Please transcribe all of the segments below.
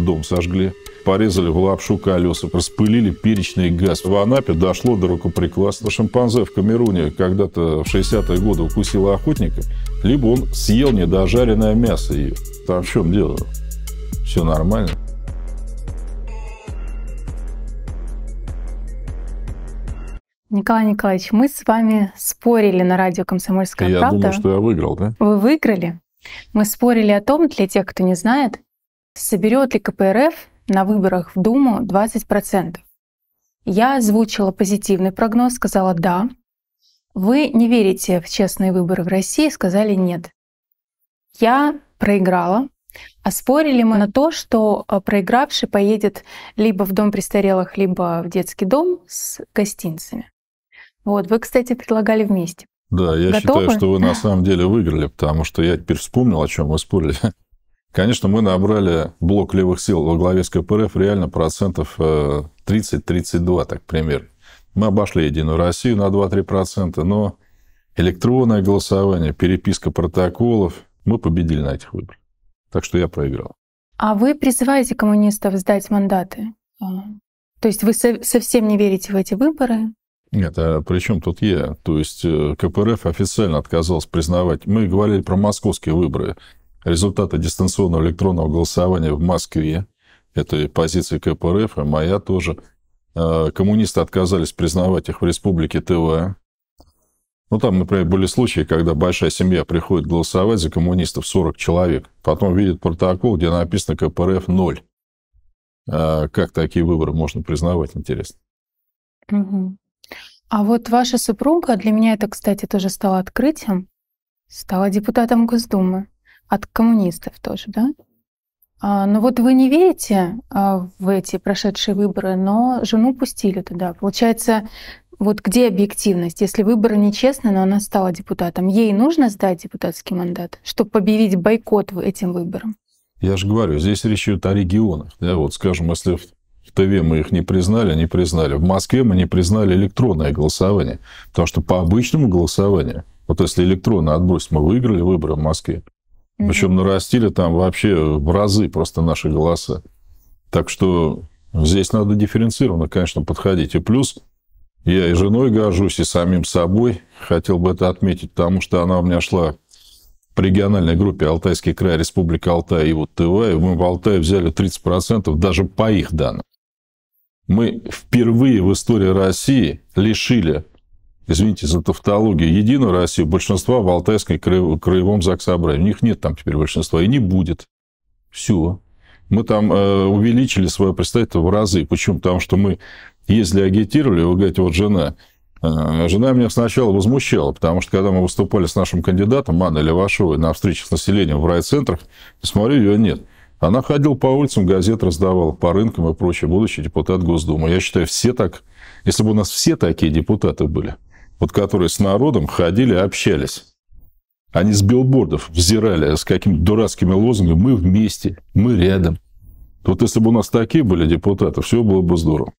дом сожгли, порезали в лапшу колеса, распылили перечный газ. В Анапе дошло до рукоприкладства. Шимпанзе в Камеруне когда-то в 60-е годы укусило охотника, либо он съел недожаренное мясо. ее. там в чем дело? Все нормально. Николай Николаевич, мы с вами спорили на радио «Комсомольская я правда». Я думаю, что я выиграл, да? Вы выиграли. Мы спорили о том, для тех, кто не знает, Соберет ли КПРФ на выборах в Думу 20%? Я озвучила позитивный прогноз, сказала «да». Вы не верите в честные выборы в России, сказали «нет». Я проиграла, а спорили мы на то, что э, проигравший поедет либо в дом престарелых, либо в детский дом с гостинцами. Вот, вы, кстати, предлагали вместе. Да, я Готовы? считаю, что вы на самом деле выиграли, потому что я теперь вспомнил, о чем мы спорили. Конечно, мы набрали блок левых сил во главе с КПРФ реально процентов 30-32, э, так примерно. Мы обошли Единую Россию на 2-3%, но электронное голосование, переписка протоколов, мы победили на этих выборах. Так что я проиграл. А вы призываете коммунистов сдать мандаты? А, то есть вы совсем не верите в эти выборы? Нет, а при чем тут я? То есть э, КПРФ официально отказался признавать. Мы говорили про московские выборы результаты дистанционного электронного голосования в Москве. Это и позиция КПРФ, и моя тоже. Э, коммунисты отказались признавать их в республике ТВ. Ну, там, например, были случаи, когда большая семья приходит голосовать за коммунистов 40 человек, потом видит протокол, где написано КПРФ 0. Э, как такие выборы можно признавать, интересно? Угу. А вот ваша супруга, для меня это, кстати, тоже стало открытием, стала депутатом Госдумы. От коммунистов тоже, да? А, ну вот вы не верите а, в эти прошедшие выборы, но жену пустили туда. Получается, вот где объективность? Если выборы нечестны, но она стала депутатом, ей нужно сдать депутатский мандат, чтобы победить бойкот этим выборам? Я же говорю, здесь речь идет о регионах. Да? Вот, скажем, если в ТВ мы их не признали, не признали. В Москве мы не признали электронное голосование. Потому что по обычному голосованию, вот если электронно отбросить, мы выиграли выборы в Москве. Угу. Причем нарастили там вообще в разы просто наши голоса. Так что здесь надо дифференцированно, конечно, подходить. И плюс я и женой горжусь, и самим собой. Хотел бы это отметить, потому что она у меня шла по региональной группе Алтайский край, Республика Алтай и вот ТВ. И мы в Алтае взяли 30% даже по их данным. Мы впервые в истории России лишили извините за тавтологию, Единую Россию, большинства в Алтайском краевом Заксобрании. У них нет там теперь большинства и не будет. Все. Мы там э, увеличили свое представительство в разы. Почему? Потому что мы ездили, агитировали, вы говорите, вот жена, э, жена меня сначала возмущала, потому что когда мы выступали с нашим кандидатом Анной Левашовой на встречах с населением в райцентрах, смотрю, ее нет. Она ходила по улицам, газет раздавала, по рынкам и прочее, Будущий депутат Госдумы. Я считаю, все так, если бы у нас все такие депутаты были, вот которые с народом ходили, общались. Они с билбордов взирали с какими-то дурацкими лозунгами «Мы вместе», «Мы рядом». Вот если бы у нас такие были депутаты, все было бы здорово.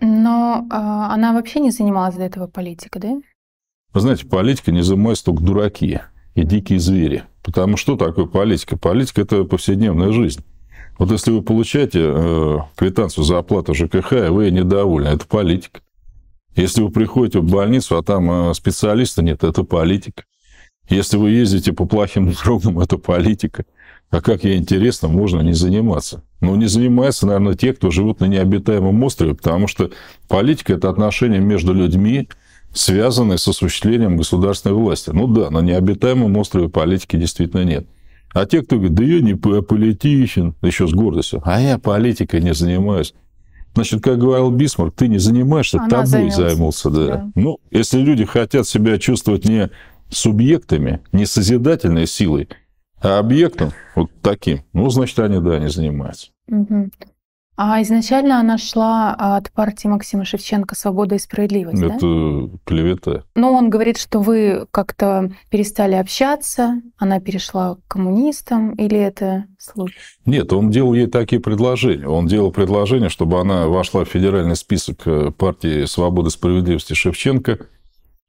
Но а, она вообще не занималась до этого политикой, да? Вы знаете, политика не занимается только дураки и дикие звери. Потому что такое политика? Политика – это повседневная жизнь. Вот если вы получаете э, квитанцию за оплату ЖКХ, и вы недовольны, это политика. Если вы приходите в больницу, а там э, специалиста нет, это политика. Если вы ездите по плохим дорогам, это политика. А как ей интересно, можно не заниматься. Но ну, не занимаются, наверное, те, кто живут на необитаемом острове, потому что политика – это отношения между людьми, связанные с осуществлением государственной власти. Ну да, на необитаемом острове политики действительно нет. А те, кто говорит, да я не политичен, еще с гордостью, а я политикой не занимаюсь. Значит, как говорил Бисмарк, ты не занимаешься, Она тобой займутся. Да. да. Ну, если люди хотят себя чувствовать не субъектами, не созидательной силой, а объектом вот таким, ну, значит, они, да, не занимаются. Угу. А изначально она шла а, от партии Максима Шевченко «Свобода и справедливость», Это да? клевета. Но он говорит, что вы как-то перестали общаться, она перешла к коммунистам, или это случай? Нет, он делал ей такие предложения. Он делал предложение, чтобы она вошла в федеральный список э, партии Свобода и справедливости» Шевченко,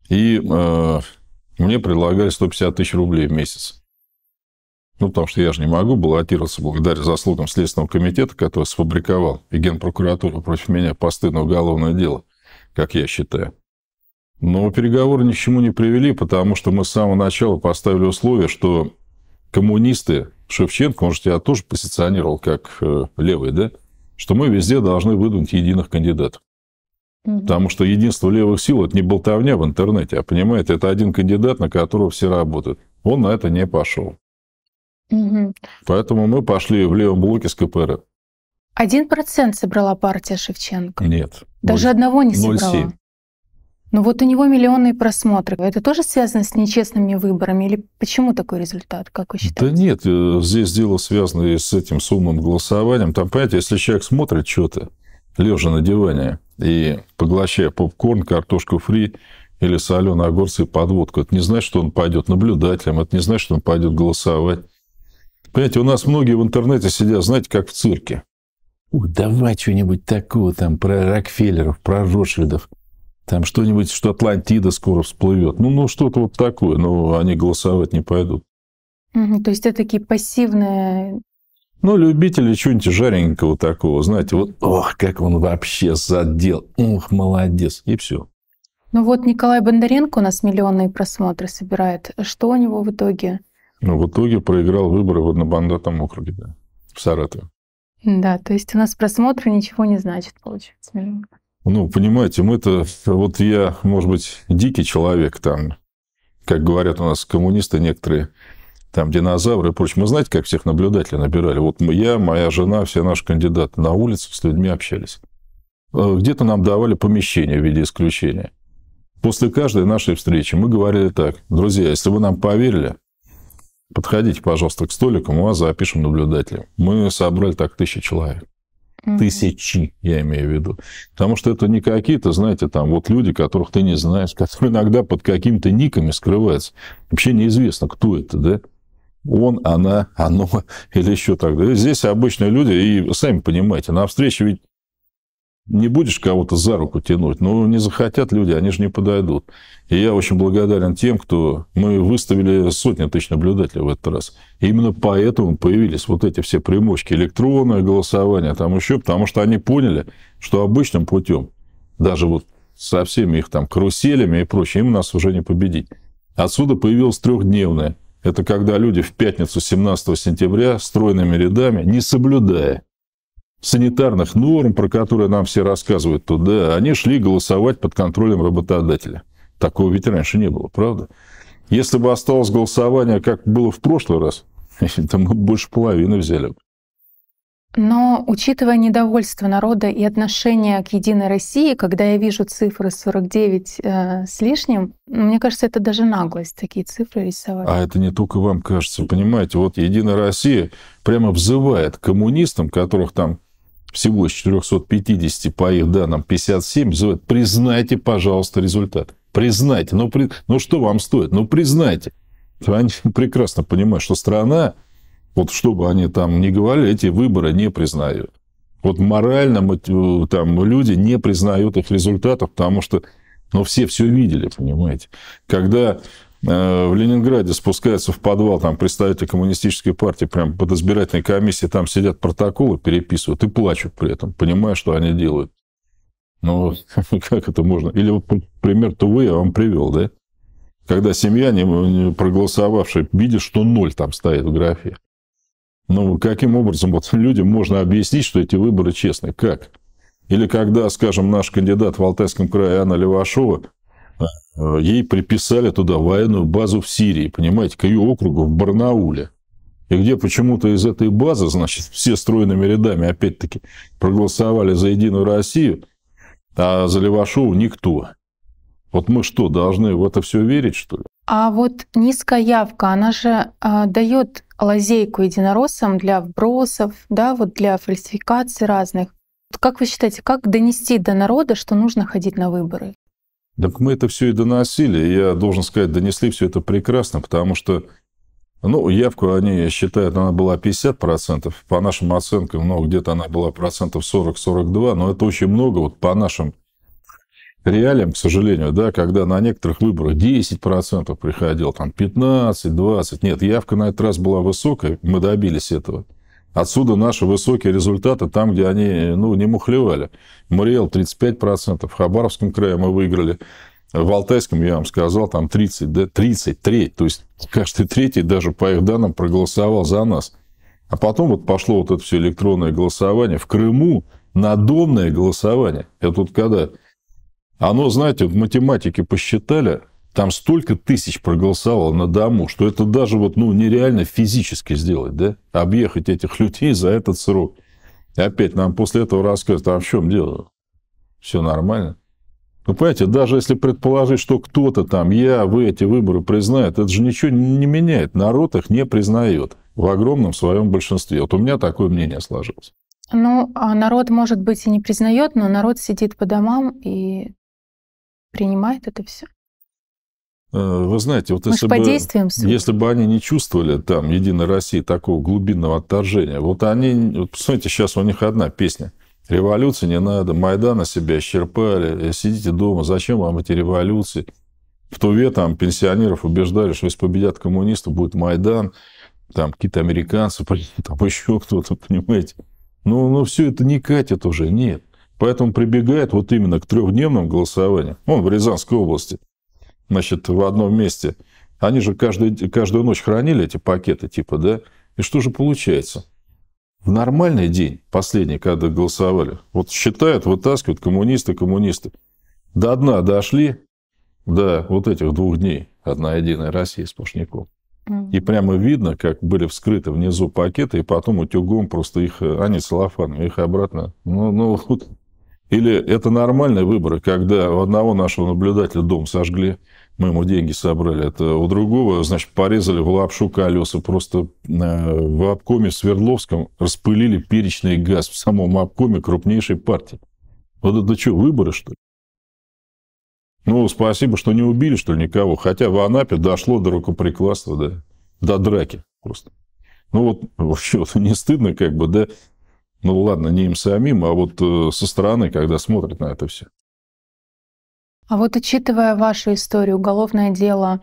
и э, мне предлагали 150 тысяч рублей в месяц. Ну, потому что я же не могу баллотироваться благодаря заслугам Следственного комитета, который сфабриковал и Генпрокуратура против меня постыдное уголовное дело, как я считаю. Но переговоры ни к чему не привели, потому что мы с самого начала поставили условие, что коммунисты, Шевченко, может, я тоже позиционировал как э, левый, да, что мы везде должны выдвинуть единых кандидатов. Потому что единство левых сил – это не болтовня в интернете, а, понимаете, это один кандидат, на которого все работают. Он на это не пошел. Угу. Поэтому мы пошли в левом блоке с КПРФ. Один процент собрала партия Шевченко. Нет. Даже 0, одного не собрала. 0,7. Ну Но вот у него миллионные просмотры. Это тоже связано с нечестными выборами? Или почему такой результат, как вы считаете? Да нет, э, здесь дело связано и с этим с умным голосованием. Там, понимаете, если человек смотрит что-то, лежа на диване и поглощая попкорн, картошку фри или соленые огурцы и подводку, это не значит, что он пойдет наблюдателем, это не значит, что он пойдет голосовать. Понимаете, у нас многие в интернете сидят, знаете, как в цирке. Ух, давай что-нибудь такого там про Рокфеллеров, про Ротшильдов. Там что-нибудь, что Атлантида скоро всплывет. Ну, ну что-то вот такое, но они голосовать не пойдут. Угу, то есть это такие пассивные... Ну, любители чего-нибудь жаренького такого, знаете, вот, ох, как он вообще задел, ух, молодец, и все. Ну вот Николай Бондаренко у нас миллионные просмотры собирает. Что у него в итоге? Но ну, в итоге проиграл выборы в однобандатном округе, да, в Саратове. Да, то есть у нас просмотр ничего не значит, получается. Ну, понимаете, мы-то, вот я, может быть, дикий человек там, как говорят у нас коммунисты некоторые, там динозавры и прочее. Мы знаете, как всех наблюдателей набирали? Вот я, моя жена, все наши кандидаты на улице с людьми общались. Э, где-то нам давали помещение в виде исключения. После каждой нашей встречи мы говорили так, друзья, если вы нам поверили, подходите, пожалуйста, к столику. у вас запишем наблюдателя. Мы собрали так тысячи человек. Угу. Тысячи, я имею в виду. Потому что это не какие-то, знаете, там вот люди, которых ты не знаешь, которые иногда под какими-то никами скрываются. Вообще неизвестно, кто это, да? он, она, оно или еще так далее. Здесь обычные люди, и сами понимаете, на встрече ведь не будешь кого-то за руку тянуть, ну, не захотят люди, они же не подойдут. И я очень благодарен тем, кто... Мы выставили сотни тысяч наблюдателей в этот раз. И именно поэтому появились вот эти все примочки, электронное голосование, там еще, потому что они поняли, что обычным путем, даже вот со всеми их там каруселями и прочим, им нас уже не победить. Отсюда появилось трехдневное. Это когда люди в пятницу 17 сентября стройными рядами, не соблюдая санитарных норм, про которые нам все рассказывают туда, они шли голосовать под контролем работодателя. Такого ведь раньше не было, правда? Если бы осталось голосование, как было в прошлый раз, то мы больше половины взяли бы. Но, учитывая недовольство народа и отношение к «Единой России», когда я вижу цифры 49 э, с лишним, мне кажется, это даже наглость, такие цифры рисовать. А это не только вам кажется. Понимаете, вот «Единая Россия» прямо взывает коммунистам, которых там всего из 450, по их данным, 57, называют, признайте, пожалуйста, результат. Признайте. Ну, при... ну что вам стоит? Ну, признайте. Они прекрасно понимают, что страна, вот что бы они там ни говорили, эти выборы не признают. Вот морально э, там люди не признают их результатов, потому что ну, все все видели, понимаете. Когда Э, в Ленинграде спускаются в подвал, там представители коммунистической партии, прям под избирательной комиссией, там сидят протоколы, переписывают и плачут при этом, понимая, что они делают. Ну, как это можно? Или вот пример Тувы я вам привел, да? Когда семья, не проголосовавшая, видит, что ноль там стоит в графе. Ну, каким образом вот людям можно объяснить, что эти выборы честны? Как? Или когда, скажем, наш кандидат в Алтайском крае Анна Левашова Ей приписали туда военную базу в Сирии, понимаете, к ее округу в Барнауле. И где почему-то из этой базы, значит, все стройными рядами, опять-таки, проголосовали за Единую Россию, а за Левашова никто. Вот мы что, должны в это все верить, что ли? А вот низкая явка, она же э, дает лазейку единороссам для вбросов, да, вот для фальсификаций разных. Как вы считаете, как донести до народа, что нужно ходить на выборы? Так мы это все и доносили. Я должен сказать, донесли все это прекрасно, потому что ну, явку они считают, она была 50%. По нашим оценкам, ну, где-то она была процентов 40-42, но это очень много вот по нашим реалиям, к сожалению, да, когда на некоторых выборах 10% приходил, там 15, 20. Нет, явка на этот раз была высокая, мы добились этого. Отсюда наши высокие результаты там, где они ну, не мухлевали. Мариэл 35%, в Хабаровском крае мы выиграли, в Алтайском, я вам сказал, там 30, да, 33, то есть каждый третий даже по их данным проголосовал за нас. А потом вот пошло вот это все электронное голосование. В Крыму надомное голосование. Это вот когда... Оно, знаете, в математике посчитали, там столько тысяч проголосовало на дому, что это даже вот, ну, нереально физически сделать, да? Объехать этих людей за этот срок. И опять нам после этого рассказывают, а в чем дело? Все нормально. Ну понимаете, даже если предположить, что кто-то там, я, вы эти выборы признает, это же ничего не меняет. Народ их не признает в огромном своем большинстве. Вот у меня такое мнение сложилось. Ну, а народ, может быть, и не признает, но народ сидит по домам и принимает это все. Э, вы знаете, вот Мы если бы, если бы они не чувствовали там Единой России такого глубинного отторжения, вот они, вот посмотрите, сейчас у них одна песня. Революции не надо, Майдана себя исчерпали, э, сидите дома, зачем вам эти революции? В Туве там пенсионеров убеждали, что если победят коммунисты, будет Майдан, там какие-то американцы, там еще кто-то, понимаете. Ну, ну все это не катит уже, нет. Поэтому прибегает вот именно к трехдневным голосованиям. Он в Рязанской области – значит, в одном месте. Они же каждую, каждую ночь хранили эти пакеты, типа, да? И что же получается? В нормальный день, последний, когда голосовали, вот считают, вытаскивают коммунисты, коммунисты. До дна дошли, до вот этих двух дней, одна единая Россия с сплошняком. И прямо видно, как были вскрыты внизу пакеты, и потом утюгом просто их, они а не их обратно. Ну, ну вот. Или это нормальные выборы, когда у одного нашего наблюдателя дом сожгли, мы ему деньги собрали, это у другого, значит, порезали в лапшу колеса, просто э, в обкоме Свердловском распылили перечный газ в самом обкоме крупнейшей партии. Вот это что, выборы, что ли? Ну, спасибо, что не убили, что ли, никого. Хотя в Анапе дошло до рукоприкладства, да, до драки просто. Ну вот, вообще, вот, не стыдно как бы, да? Ну ладно, не им самим, а вот э, со стороны, когда смотрят на это все. А вот учитывая вашу историю, уголовное дело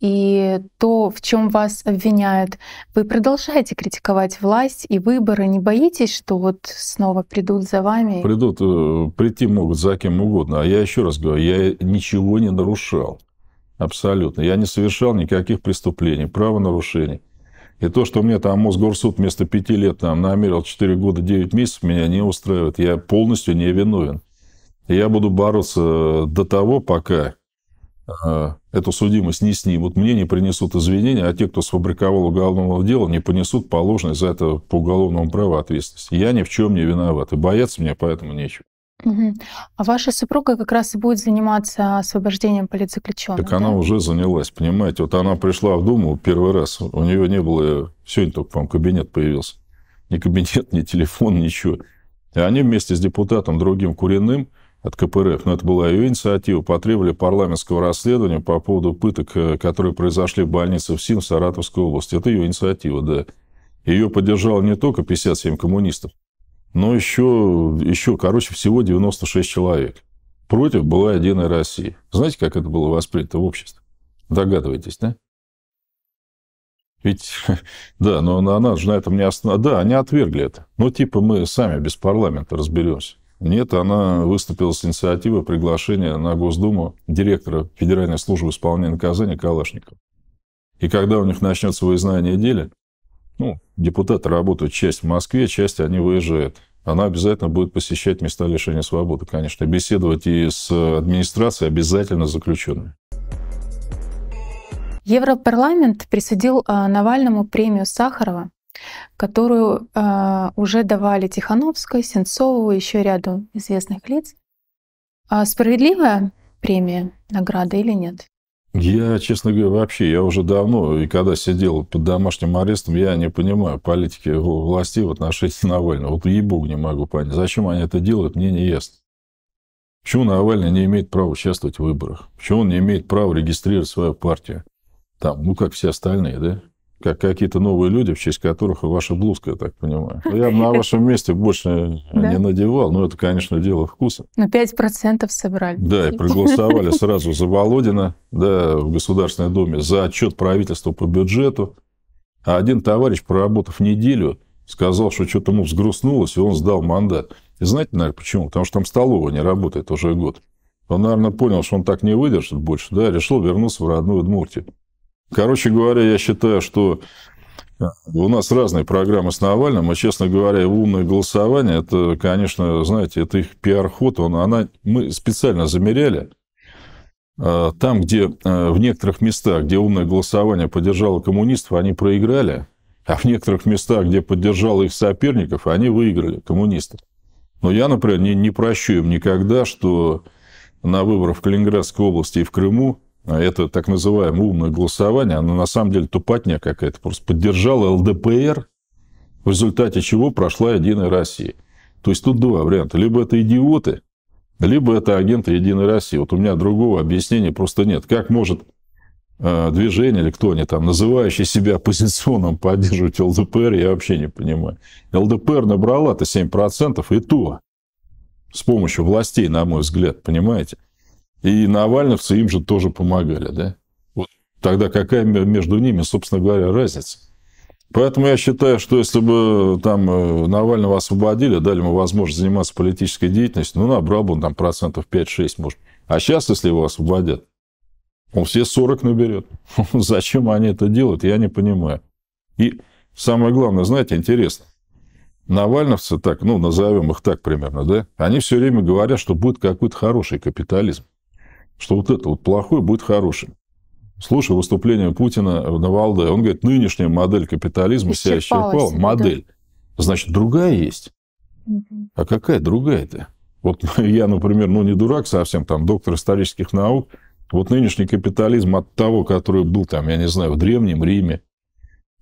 и то, в чем вас обвиняют, вы продолжаете критиковать власть и выборы. Не боитесь, что вот снова придут за вами? Придут, э, прийти могут за кем угодно. А я еще раз говорю, я ничего не нарушал. Абсолютно. Я не совершал никаких преступлений, правонарушений. И то, что мне там Мосгорсуд вместо пяти лет там, намерил 4 года 9 месяцев, меня не устраивает. Я полностью не виновен. Я буду бороться э, до того, пока э, эту судимость не снимут, мне не принесут извинения, а те, кто сфабриковал уголовного дела, не понесут положенной за это по уголовному праву ответственности. Я ни в чем не виноват, и бояться мне поэтому нечего. Угу. А ваша супруга как раз и будет заниматься освобождением политзаключенных. Так да? она уже занялась, понимаете. Вот она пришла в Думу первый раз, у нее не было, сегодня только, по кабинет появился. Ни кабинет, ни телефон, ничего. И они вместе с депутатом другим Куриным – от КПРФ, но это была ее инициатива, потребовали парламентского расследования по поводу пыток, э, которые произошли в больнице в СИН в Саратовской области. Это ее инициатива, да. Ее поддержало не только 57 коммунистов, но еще, еще короче, всего 96 человек. Против была «Единая Россия». Знаете, как это было воспринято в обществе? Догадываетесь, да? Ведь, да, но она же на этом не основана. Да, они отвергли это. Ну, типа, мы сами без парламента разберемся. Нет, она выступила с инициативой приглашения на Госдуму директора Федеральной службы исполнения наказания Калашникова. И когда у них начнется выездная неделя, ну, депутаты работают часть в Москве, часть они выезжают. Она обязательно будет посещать места лишения свободы, конечно, беседовать и с администрацией обязательно заключенными. Европарламент присудил а, Навальному премию Сахарова которую э, уже давали Тихановской, Сенцову, еще ряду известных лиц. А справедливая премия, награда или нет? Я, честно говоря, вообще, я уже давно, и когда сидел под домашним арестом, я не понимаю политики власти в отношении Навального. Вот ей-богу не могу понять. Зачем они это делают, мне не ясно. Почему Навальный не имеет права участвовать в выборах? Почему он не имеет права регистрировать свою партию? Там, ну, как все остальные, да? как какие-то новые люди, в честь которых и ваша блузка, я так понимаю. Ну, я бы на вашем месте больше не надевал, но это, конечно, дело вкуса. Но ну, 5% собрали. Да, и проголосовали сразу за Володина, да, в Государственной Думе, за отчет правительства по бюджету. А один товарищ, проработав неделю, сказал, что что-то ему взгрустнулось, и он сдал мандат. И знаете, наверное, почему? Потому что там столовая не работает уже год. Он, наверное, понял, что он так не выдержит больше, да, решил вернуться в родную Удмуртию. Короче говоря, я считаю, что э, у нас разные программы с Навальным, и, честно говоря, умное голосование, это, конечно, знаете, это их пиар-ход, он, она, мы специально замеряли, э, там, где э, в некоторых местах, где умное голосование поддержало коммунистов, они проиграли, а в некоторых местах, где поддержало их соперников, они выиграли коммунистов. Но я, например, не, не прощу им никогда, что на выборах в Калининградской области и в Крыму а это так называемое умное голосование, оно на самом деле тупотня какая-то, просто поддержала ЛДПР, в результате чего прошла Единая Россия. То есть тут два варианта. Либо это идиоты, либо это агенты Единой России. Вот у меня другого объяснения просто нет. Как может э, движение или кто они там, называющие себя оппозиционным, поддерживать ЛДПР, я вообще не понимаю. ЛДПР набрала-то 7%, и то с помощью властей, на мой взгляд, понимаете? И навальновцы им же тоже помогали, да? Вот тогда какая между ними, собственно говоря, разница? Поэтому я считаю, что если бы там э, Навального освободили, дали ему возможность заниматься политической деятельностью, ну, набрал бы он там процентов 5-6, может. А сейчас, если его освободят, он все 40 наберет. Зачем они это делают, я не понимаю. И самое главное, знаете, интересно, навальновцы, так, ну, назовем их так примерно, да, они все время говорят, что будет какой-то хороший капитализм что вот это вот плохое будет хорошим. Слушай выступление Путина на Валде, он говорит, нынешняя модель капитализма исчерпала себя исчерпала. модель. Да. Значит, другая есть. Угу. А какая другая-то? Вот я, например, ну не дурак совсем, там доктор исторических наук. Вот нынешний капитализм от того, который был там, я не знаю, в Древнем Риме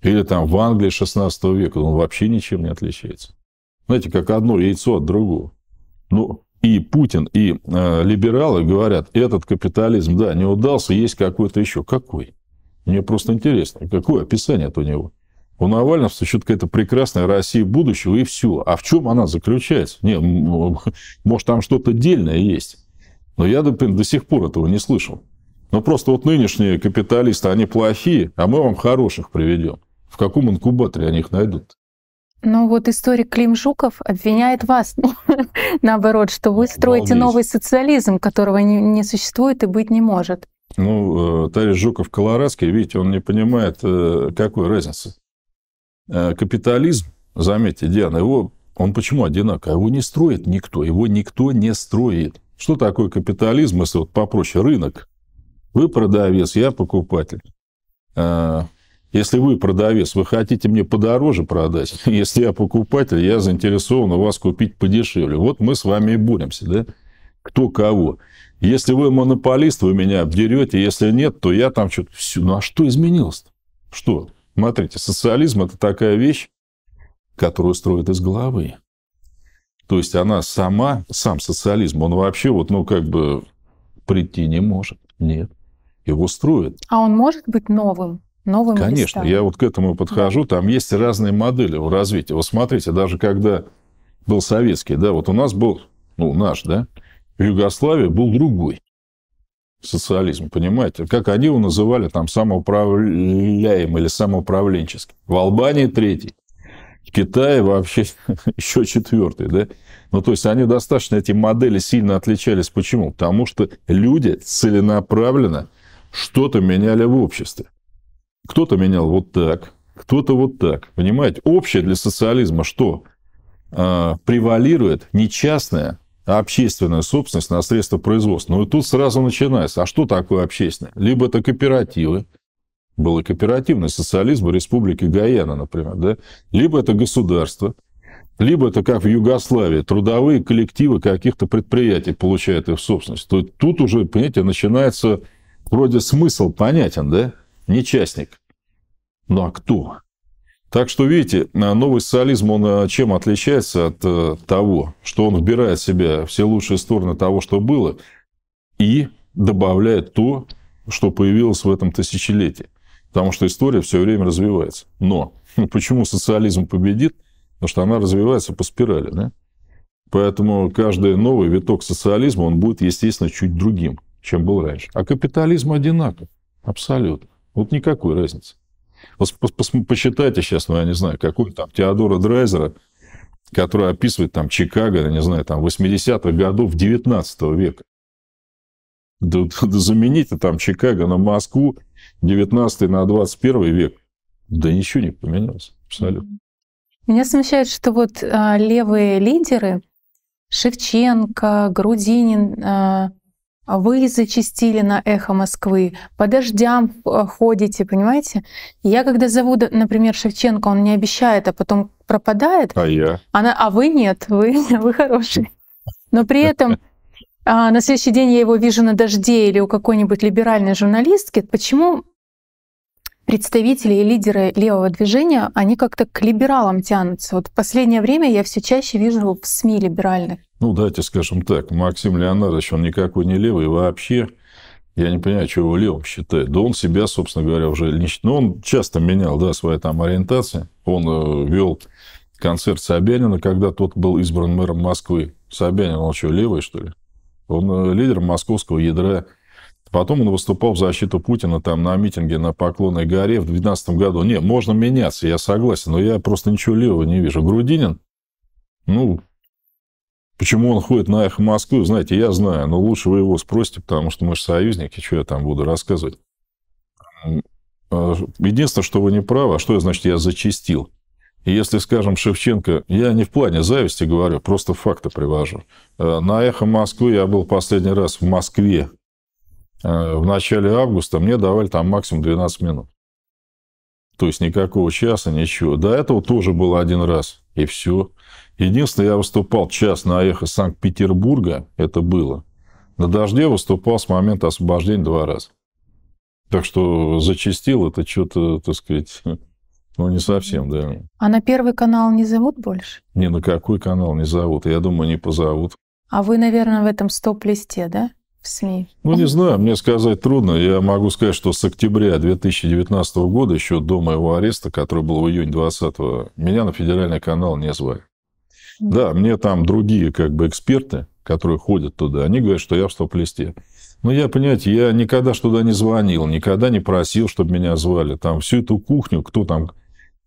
или там в Англии 16 века, он вообще ничем не отличается. Знаете, как одно яйцо от другого. Ну, и Путин, и э, либералы говорят, этот капитализм, да, не удался, есть какой-то еще. Какой? Мне просто интересно, какое описание-то у него? У Навального существует какая-то прекрасная Россия будущего, и все. А в чем она заключается? Не, может, там что-то дельное есть. Но я например, до сих пор этого не слышал. Но ну, просто вот нынешние капиталисты, они плохие, а мы вам хороших приведем. В каком инкубаторе они их найдут? Ну вот историк Клим Жуков обвиняет вас, ну, наоборот, что вы ну, строите новый социализм, которого не, не существует и быть не может. Ну, э, товарищ Жуков Колорадский, видите, он не понимает, э, какой разницы. Э, капитализм, заметьте, Диана, его, он почему одинаковый? Его не строит никто, его никто не строит. Что такое капитализм, если вот попроще, рынок? Вы продавец, я покупатель а, если вы продавец, вы хотите мне подороже продать. Если я покупатель, я заинтересован у вас купить подешевле. Вот мы с вами и боремся, да? Кто кого. Если вы монополист, вы меня обдерете. Если нет, то я там что-то... Ну, а что изменилось-то? Что? Смотрите, социализм – это такая вещь, которую строят из головы. То есть она сама, сам социализм, он вообще вот, ну, как бы прийти не может. Нет. Его строят. А он может быть новым? новым Конечно, местам. я вот к этому подхожу. Да. Там есть разные модели в развитии. Вот смотрите, даже когда был советский, да, вот у нас был, ну, наш, да, в Югославии был другой социализм, понимаете? Как они его называли там самоуправляемый или самоуправленческий. В Албании третий, в Китае вообще еще четвертый, да? Ну, то есть они достаточно, эти модели сильно отличались. Почему? Потому что люди целенаправленно что-то меняли в обществе. Кто-то менял вот так, кто-то вот так. Понимаете? Общее для социализма что? Э, превалирует не частная а общественная собственность на средства производства. Ну и тут сразу начинается. А что такое общественное? Либо это кооперативы, был и кооперативный социализм в республике Гаяна, например, да? либо это государство, либо это, как в Югославии, трудовые коллективы каких-то предприятий получают их в собственность. То есть тут уже, понимаете, начинается вроде смысл понятен, да? не частник. Ну а кто? Так что, видите, новый социализм, он э, чем отличается от э, того, что он вбирает в себя все лучшие стороны того, что было, и добавляет то, что появилось в этом тысячелетии. Потому что история все время развивается. Но ну, почему социализм победит? Потому что она развивается по спирали. Да? Поэтому каждый новый виток социализма, он будет, естественно, чуть другим, чем был раньше. А капитализм одинаков. Абсолютно. Вот никакой разницы. Вот посчитайте сейчас, ну, я не знаю, какой там Теодора Драйзера, который описывает там Чикаго, я не знаю, там 80-х годов 19 века. Да, да замените там Чикаго на Москву 19 на 21 век. Да ничего не поменялось абсолютно. Меня смущает, что вот а, левые лидеры Шевченко, Грудинин, а, а вы зачистили на эхо Москвы, по дождям э, ходите, понимаете? Я когда зову, например, Шевченко, он не обещает, а потом пропадает. А я? Она, а вы нет, вы, вы хороший. Но при этом а, на следующий день я его вижу на дожде или у какой-нибудь либеральной журналистки. Почему представители и лидеры левого движения, они как-то к либералам тянутся? Вот в последнее время я все чаще вижу в СМИ либеральных ну, давайте скажем так, Максим Леонардович, он никакой не левый вообще. Я не понимаю, чего его левым считает. Да он себя, собственно говоря, уже не считает. Ну, он часто менял, да, свои там ориентации. Он э, вел концерт Собянина, когда тот был избран мэром Москвы. Собянин, он что, левый, что ли? Он э, лидер московского ядра. Потом он выступал в защиту Путина там на митинге на Поклонной горе в 2012 году. Не, можно меняться, я согласен, но я просто ничего левого не вижу. Грудинин, ну, Почему он ходит на «Эхо Москвы», знаете, я знаю, но лучше вы его спросите, потому что мы же союзники, что я там буду рассказывать. А, единственное, что вы не правы, а что значит я зачистил? И если, скажем, Шевченко, я не в плане зависти говорю, просто факты привожу. Э, на «Эхо Москвы» я был последний раз в Москве э, в начале августа, мне давали там максимум 12 минут. То есть никакого часа, ничего. До этого тоже было один раз, и все. Единственное, я выступал час на эхо Санкт-Петербурга, это было. На дожде выступал с момента освобождения два раза. Так что зачистил это что-то, так сказать, ну, не совсем, да. А на первый канал не зовут больше? Не на какой канал не зовут. Я думаю, не позовут. А вы, наверное, в этом стоп-листе, да? В СМИ? Ну, не знаю, мне сказать трудно. Я могу сказать, что с октября 2019 года, еще до моего ареста, который был в июне 20 меня на федеральный канал не звали. Да, мне там другие как бы эксперты, которые ходят туда, они говорят, что я в стоп-листе. Но ну, я, понимаете, я никогда туда не звонил, никогда не просил, чтобы меня звали. Там всю эту кухню, кто там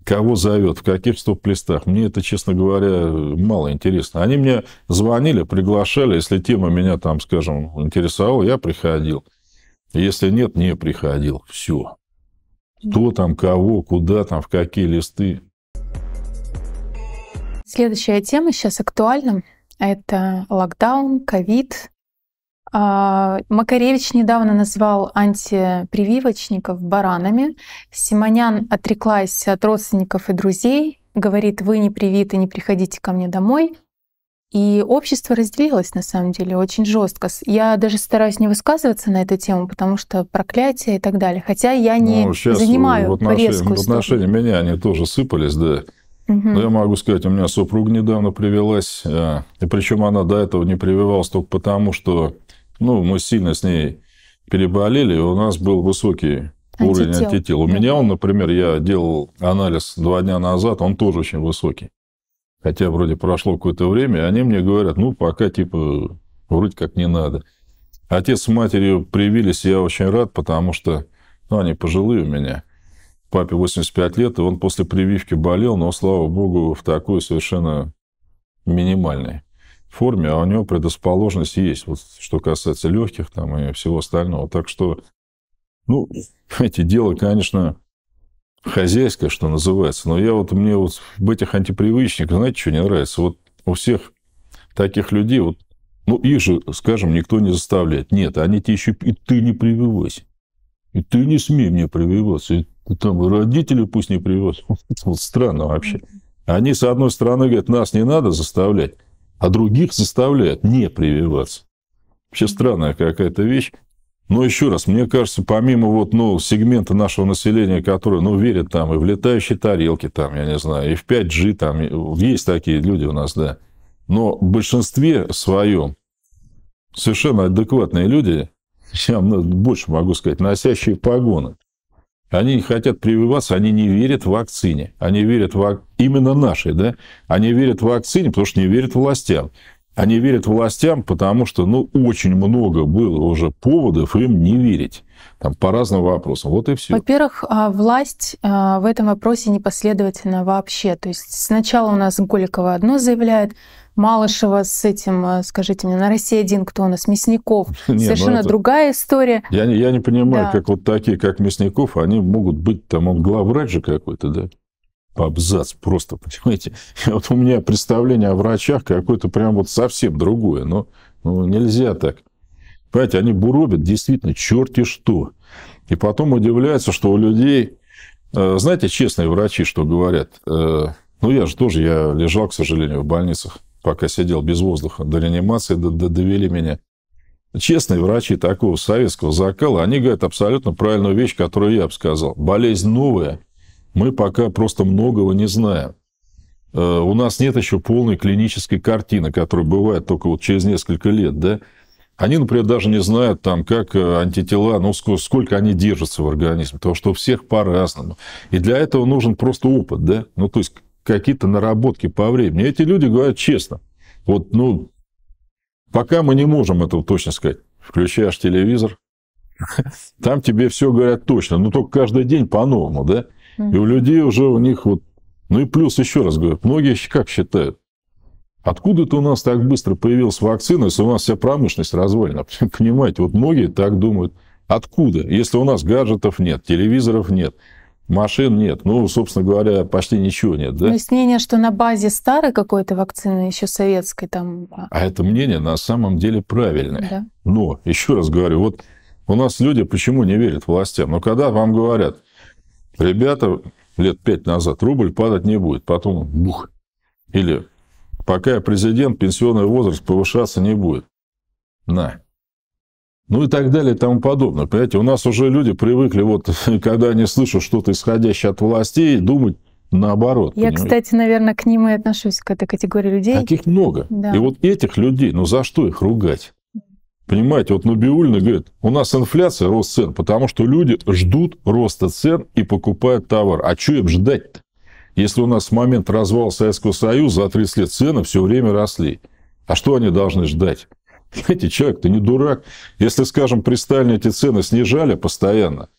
кого зовет, в каких стоп-листах. Мне это, честно говоря, мало интересно. Они мне звонили, приглашали, если тема меня там, скажем, интересовала, я приходил. Если нет, не приходил. Все. Кто там, кого, куда там, в какие листы. Следующая тема сейчас актуальна. Это локдаун, ковид. А, Макаревич недавно назвал антипрививочников баранами. Симонян отреклась от родственников и друзей, говорит, вы не привиты, не приходите ко мне домой. И общество разделилось, на самом деле, очень жестко. Я даже стараюсь не высказываться на эту тему, потому что проклятие и так далее. Хотя я не ну, занимаю в отношении, в отношении меня они тоже сыпались, да. Но я могу сказать, у меня супруга недавно привелась, а, и причем она до этого не прививалась только потому, что ну, мы сильно с ней переболели, и у нас был высокий уровень антител. антител. У да. меня он, например, я делал анализ два дня назад, он тоже очень высокий. Хотя вроде прошло какое-то время, и они мне говорят, ну, пока типа вроде как не надо. Отец с матерью привились, я очень рад, потому что ну, они пожилые у меня – папе 85 лет, и он после прививки болел, но, слава богу, в такой совершенно минимальной форме, а у него предрасположенность есть, вот что касается легких там и всего остального. Так что, ну, эти дела, конечно, хозяйское, что называется, но я вот, мне вот в этих антипривычниках, знаете, что не нравится? Вот у всех таких людей, вот, ну, их же, скажем, никто не заставляет. Нет, они тебе еще и ты не прививайся. И ты не смей мне прививаться. И там родители пусть не привез. Вот странно вообще. Они, с одной стороны, говорят, нас не надо заставлять, а других заставляют не прививаться. Вообще странная какая-то вещь. Но еще раз, мне кажется, помимо вот, ну, сегмента нашего населения, который, ну, верит там и в летающие тарелки, там, я не знаю, и в 5G, там, есть такие люди у нас, да. Но в большинстве своем совершенно адекватные люди, я ну, больше могу сказать, носящие погоны. Они не хотят прививаться, они не верят в вакцине. Они верят в именно нашей, да? Они верят в вакцине, потому что не верят властям. Они верят властям, потому что, ну, очень много было уже поводов им не верить. Там по разным вопросам. Вот и все. Во-первых, а, власть а, в этом вопросе непоследовательна вообще. То есть сначала у нас Голикова одно заявляет, Малышева с этим, э, скажите мне, на России один, кто у нас, Мясников. Не, ну Совершенно это... другая история. Я, не я не понимаю, да. как вот такие, как Мясников, они могут быть, там он главврач же какой-то, да? По абзац просто, понимаете? Вот у меня представление о врачах какое-то прям вот совсем другое, но ну, нельзя так. Понимаете, они буробят действительно черти что. И потом удивляются, что у людей... Э, знаете, честные врачи что говорят? Э, ну, я же тоже, я лежал, к сожалению, в больницах пока сидел без воздуха, до реанимации до до довели меня. Честные врачи такого советского закала, они говорят абсолютно правильную вещь, которую я бы сказал. Болезнь новая, мы пока просто многого не знаем. Э, у нас нет еще полной клинической картины, которая бывает только вот через несколько лет, да? Они, например, даже не знают, там, как э, антитела, ну, сколько они держатся в организме, потому что у всех по-разному. И для этого нужен просто опыт, да? Ну, то есть, какие-то наработки по времени. Эти люди говорят честно. Вот, ну, пока мы не можем этого точно сказать. Включаешь телевизор, там тебе все говорят точно, но только каждый день по-новому, да? И у людей уже у них вот... Ну и плюс, еще раз говорю, многие как считают? Откуда-то у нас так быстро появилась вакцина, если у нас вся промышленность развалена. Понимаете, вот многие так думают. Откуда? Если у нас гаджетов нет, телевизоров нет, Машин нет. Ну, собственно говоря, почти ничего нет. Да? Есть мнение, что на базе старой какой-то вакцины, еще советской там... А. а это мнение на самом деле правильное. Да. Но, еще раз говорю, вот у нас люди почему не верят властям? Но когда вам говорят, ребята, лет пять назад рубль падать не будет, потом бух. Или пока я президент, пенсионный возраст повышаться не будет. На ну и так далее и тому подобное. Понимаете, у нас уже люди привыкли, вот, когда они слышат что-то исходящее от властей, думать наоборот. Я, понимаете? кстати, наверное, к ним и отношусь, к этой категории людей. Таких много. Да. И вот этих людей, ну за что их ругать? Понимаете, вот Набиульна говорит, у нас инфляция, рост цен, потому что люди ждут роста цен и покупают товар. А что им ждать-то? Если у нас с момента развала Советского Союза за 30 лет цены все время росли. А что они должны ждать? Знаете, человек, ты не дурак. Если, скажем, при Сталине эти цены снижали постоянно,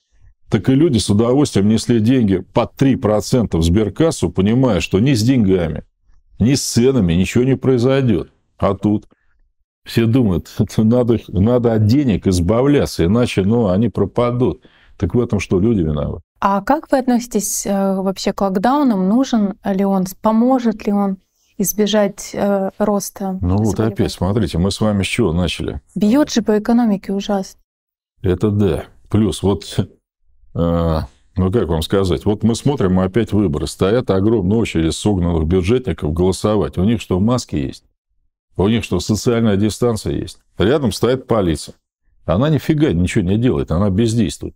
так и люди с удовольствием несли деньги по 3% в сберкассу, понимая, что ни с деньгами, ни с ценами ничего не произойдет. А тут все думают, надо, надо от денег избавляться, иначе ну, они пропадут. Так в этом что, люди виноваты? А как вы относитесь э, вообще к локдаунам? Нужен ли он? Поможет ли он? избежать э, роста. Ну вот опять, смотрите, мы с вами с чего начали? Бьет же по экономике ужасно. Это да. Плюс вот, э, ну как вам сказать, вот мы смотрим, мы опять выборы. Стоят огромные очереди согнанных бюджетников голосовать. У них что, маски есть? У них что, социальная дистанция есть? Рядом стоит полиция. Она нифига ничего не делает, она бездействует.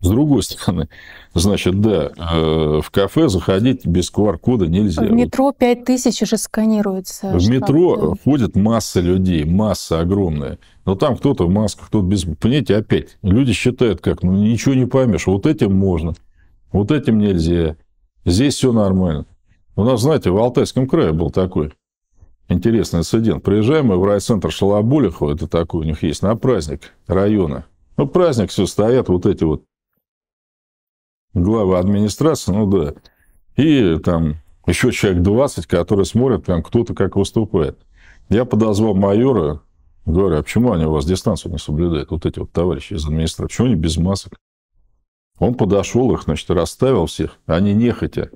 С другой стороны, значит, да, э, в кафе заходить без QR-кода нельзя. В метро 5000 же сканируется. В метро да. ходит масса людей, масса огромная. Но там кто-то в масках, кто-то без... Понимаете, опять, люди считают как, ну ничего не поймешь, вот этим можно, вот этим нельзя, здесь все нормально. У нас, знаете, в Алтайском крае был такой интересный инцидент. Приезжаем мы в райцентр Шалабулихова, это такой у них есть, на праздник района. Ну, праздник, все стоят, вот эти вот глава администрации, ну да, и там еще человек 20, которые смотрят, прям кто-то как выступает. Я подозвал майора, говорю, а почему они у вас дистанцию не соблюдают, вот эти вот товарищи из администрации, почему они без масок? Он подошел их, значит, расставил всех, они нехотя,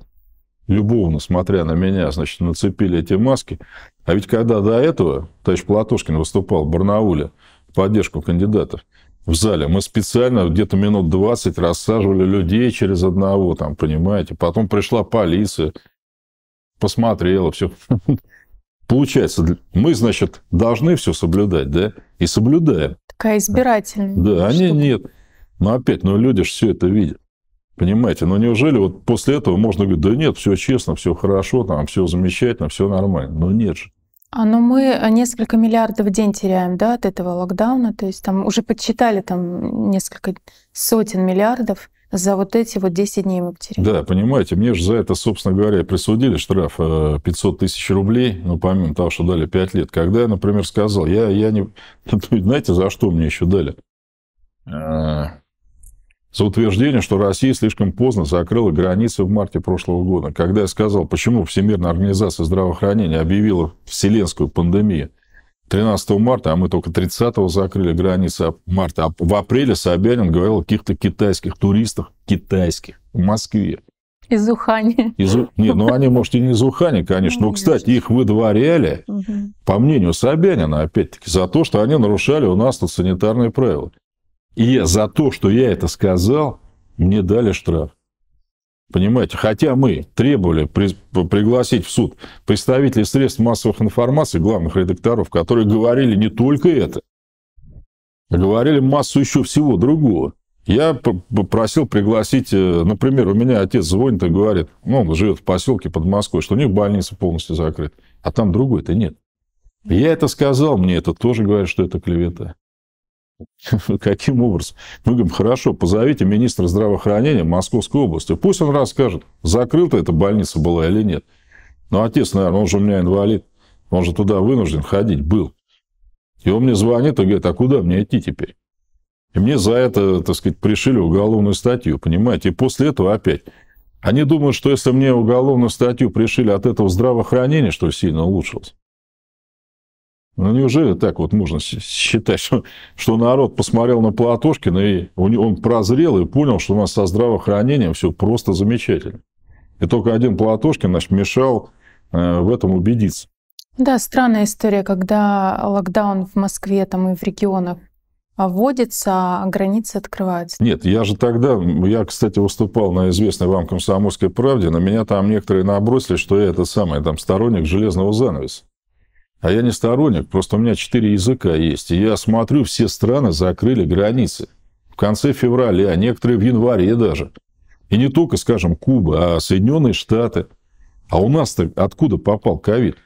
любовно смотря на меня, значит, нацепили эти маски. А ведь когда до этого товарищ Платошкин выступал в Барнауле в поддержку кандидатов, в зале. Мы специально где-то минут 20 рассаживали людей через одного, там, понимаете. Потом пришла полиция, посмотрела, все. Получается, мы, значит, должны все соблюдать, да? И соблюдаем. Такая избирательная. Да, они а нет. Но ну, опять, ну люди же все это видят. Понимаете, ну неужели вот после этого можно говорить, да нет, все честно, все хорошо, там все замечательно, все нормально. Но нет же. А, Но мы э, несколько миллиардов в день теряем да, от этого локдауна. То есть там уже подсчитали там несколько сотен миллиардов за вот эти вот 10 дней мы потеряли. Да, понимаете, мне же за это, собственно говоря, присудили штраф 500 э, тысяч рублей, ну, помимо того, что дали 5 лет. Когда я, например, сказал, я, я не... Знаете, за что мне еще дали? А, за утверждение, что Россия слишком поздно закрыла границы в марте прошлого года, когда я сказал, почему Всемирная организация здравоохранения объявила вселенскую пандемию 13 марта, а мы только 30 закрыли границы марта. А в апреле Собянин говорил о каких-то китайских туристах, китайских, в Москве. Из Ухани. Из... Не, ну они, может, и не из Ухани, конечно. Но, ну, кстати, их выдворяли, угу. по мнению Собянина, опять-таки, за то, что они нарушали у нас тут санитарные правила. И за то, что я это сказал, мне дали штраф. Понимаете? Хотя мы требовали при, пригласить в суд представителей средств массовых информации, главных редакторов, которые говорили не только это, а говорили массу еще всего другого. Я попросил пригласить, э, например, у меня отец звонит и говорит, ну, он живет в поселке под Москвой, что у них больница полностью закрыта, а там другой-то нет. Я это сказал, мне это тоже говорят, что это клевета. Каким образом? Мы говорим, хорошо, позовите министра здравоохранения Московской области. Пусть он расскажет, закрыта эта больница была или нет. Но ну, отец, наверное, он же у меня инвалид. Он же туда вынужден ходить был. И он мне звонит и говорит, а куда мне идти теперь? И мне за это, так сказать, пришили уголовную статью, понимаете? И после этого опять. Они думают, что если мне уголовную статью пришили от этого здравоохранения, что сильно улучшилось. Ну неужели так вот можно считать, что, что народ посмотрел на Платошкина, и он прозрел и понял, что у нас со здравоохранением все просто замечательно. И только один Платошкин наш мешал э, в этом убедиться. Да, странная история, когда локдаун в Москве там и в регионах вводится, а границы открываются. Нет, я же тогда, я, кстати, выступал на известной вам «Комсомольской правде», на меня там некоторые набросили, что я это самый там сторонник железного занавеса. А я не сторонник, просто у меня четыре языка есть. И я смотрю, все страны закрыли границы. В конце февраля, а некоторые в январе даже. И не только, скажем, Куба, а Соединенные Штаты. А у нас-то откуда попал ковид?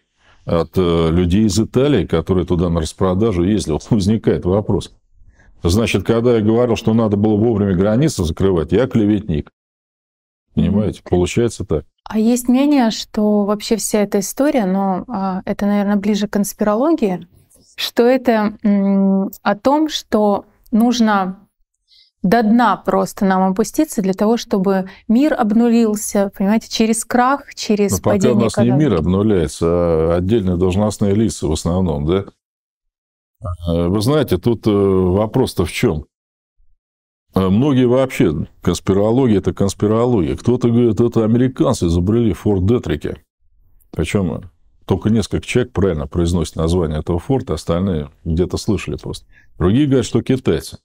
От э, людей из Италии, которые туда на распродажу ездили. Возникает вопрос. Значит, когда я говорил, что надо было вовремя границы закрывать, я клеветник. Понимаете? Получается так. А есть мнение, что вообще вся эта история, но а, это, наверное, ближе к конспирологии, что это м- о том, что нужно до дна просто нам опуститься для того, чтобы мир обнулился, понимаете, через крах, через Но ну, падение. Пока у нас экономики. не мир обнуляется, а отдельные должностные лица в основном, да? А, вы знаете, тут э, вопрос-то в чем? А многие вообще, конспирология – это конспирология. Кто-то говорит, это американцы изобрели форт Детрики. Причем только несколько человек правильно произносит название этого форта, остальные где-то слышали просто. Другие говорят, что китайцы.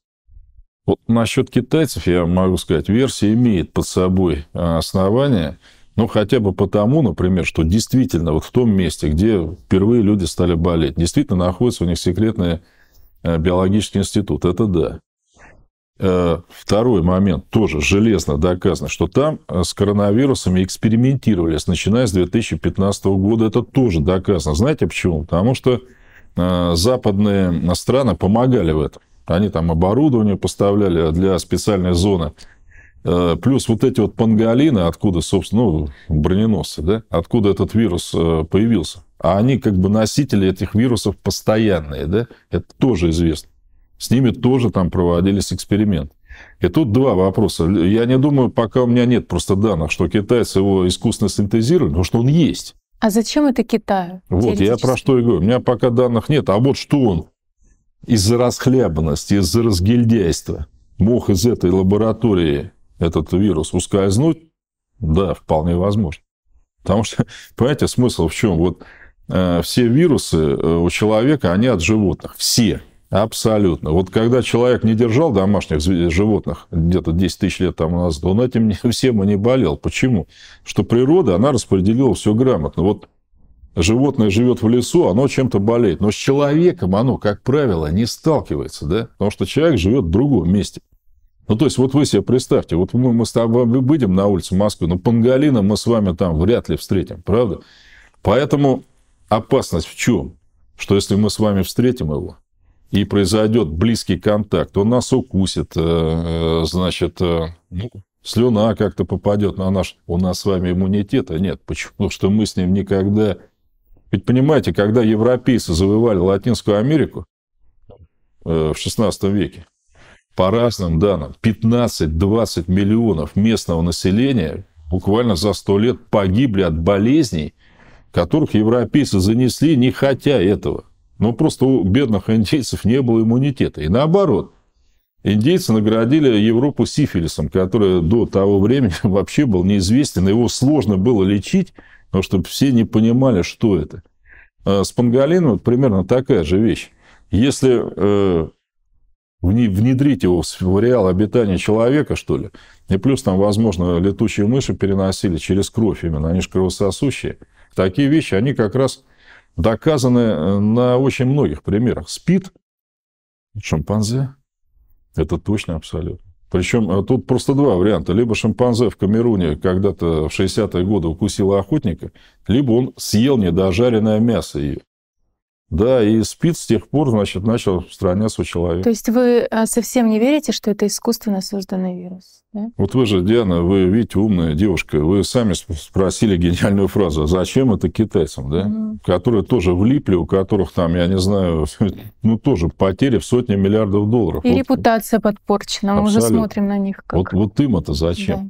Вот насчет китайцев, я могу сказать, версия имеет под собой а, основания, но хотя бы потому, например, что действительно вот в том месте, где впервые люди стали болеть, действительно находится у них секретный а, биологический институт. Это да. Э, второй момент, тоже железно доказано, что там э, с коронавирусами экспериментировались, начиная с 2015 года. Это тоже доказано. Знаете почему? Потому что э, западные страны помогали в этом. Они там оборудование поставляли для специальной зоны. Плюс вот эти вот панголины, откуда, собственно, ну, броненосцы, да, откуда этот вирус появился. А они как бы носители этих вирусов постоянные, да, это тоже известно. С ними тоже там проводились эксперименты. И тут два вопроса. Я не думаю, пока у меня нет просто данных, что китайцы его искусственно синтезировали, потому что он есть. А зачем это Китаю? Вот, я про что и говорю. У меня пока данных нет. А вот что он из-за расхлябанности, из-за разгильдяйства мог из этой лаборатории этот вирус ускользнуть? Да, вполне возможно. Потому что, понимаете, смысл в чем? Вот э, все вирусы э, у человека, они от животных. Все. Абсолютно. Вот когда человек не держал домашних животных, где-то 10 тысяч лет там у нас, он этим не, всем и не болел. Почему? Что природа, она распределила все грамотно. Вот животное живет в лесу, оно чем-то болеет. Но с человеком оно, как правило, не сталкивается, да? Потому что человек живет в другом месте. Ну, то есть, вот вы себе представьте, вот мы, мы с тобой выйдем на улицу Москвы, но ну, пангалина мы с вами там вряд ли встретим, правда? Поэтому опасность в чем? Что если мы с вами встретим его, и произойдет близкий контакт, он нас укусит, э, э, значит, э, ну, слюна как-то попадет на наш... У нас с вами иммунитета нет. Почему? Потому что мы с ним никогда... Ведь понимаете, когда европейцы завоевали Латинскую Америку в 16 веке, по разным данным, 15-20 миллионов местного населения буквально за 100 лет погибли от болезней, которых европейцы занесли, не хотя этого. Ну, просто у бедных индейцев не было иммунитета. И наоборот, индейцы наградили Европу сифилисом, который до того времени вообще был неизвестен. Его сложно было лечить, потому что все не понимали, что это. А с панголином вот примерно такая же вещь. Если э, внедрить его в реал обитания человека, что ли, и плюс там, возможно, летучие мыши переносили через кровь именно, они же кровососущие, такие вещи, они как раз доказаны э, на очень многих примерах. Спит шимпанзе, это точно абсолютно. Причем э, тут просто два варианта. Либо шимпанзе в Камеруне когда-то в 60-е годы укусила охотника, либо он съел недожаренное мясо ее. Да, и СПИД с тех пор, значит, начал распространяться у человека. То есть вы а, совсем не верите, что это искусственно созданный вирус? Да? Вот вы же, Диана, вы, видите, умная девушка, вы сами спросили гениальную фразу, а зачем это китайцам, да? Угу. Которые тоже влипли, у которых там, я не знаю, ну тоже потери в сотни миллиардов долларов. И вот. репутация подпорчена, Абсолютно. мы уже смотрим на них как... Вот, вот им это зачем? Да.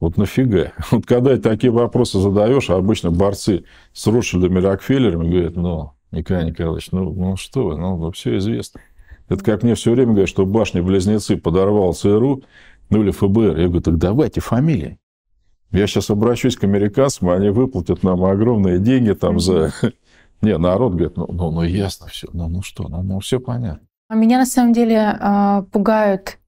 Вот нафига? Вот когда такие вопросы задаешь, а обычно борцы с Ротшильдами и Рокфеллерами говорят, ну, Николай Николаевич, ну, ну что вы, ну все известно. Это как мне все время говорят, что башни-близнецы подорвал ЦРУ, ну или ФБР. Я говорю, так давайте фамилии. Я сейчас обращусь к американцам, они выплатят нам огромные деньги там за... Не, народ говорит, ну, ну, ну ясно все, ну, ну что, ну, ну все понятно. А Меня на самом деле а, пугают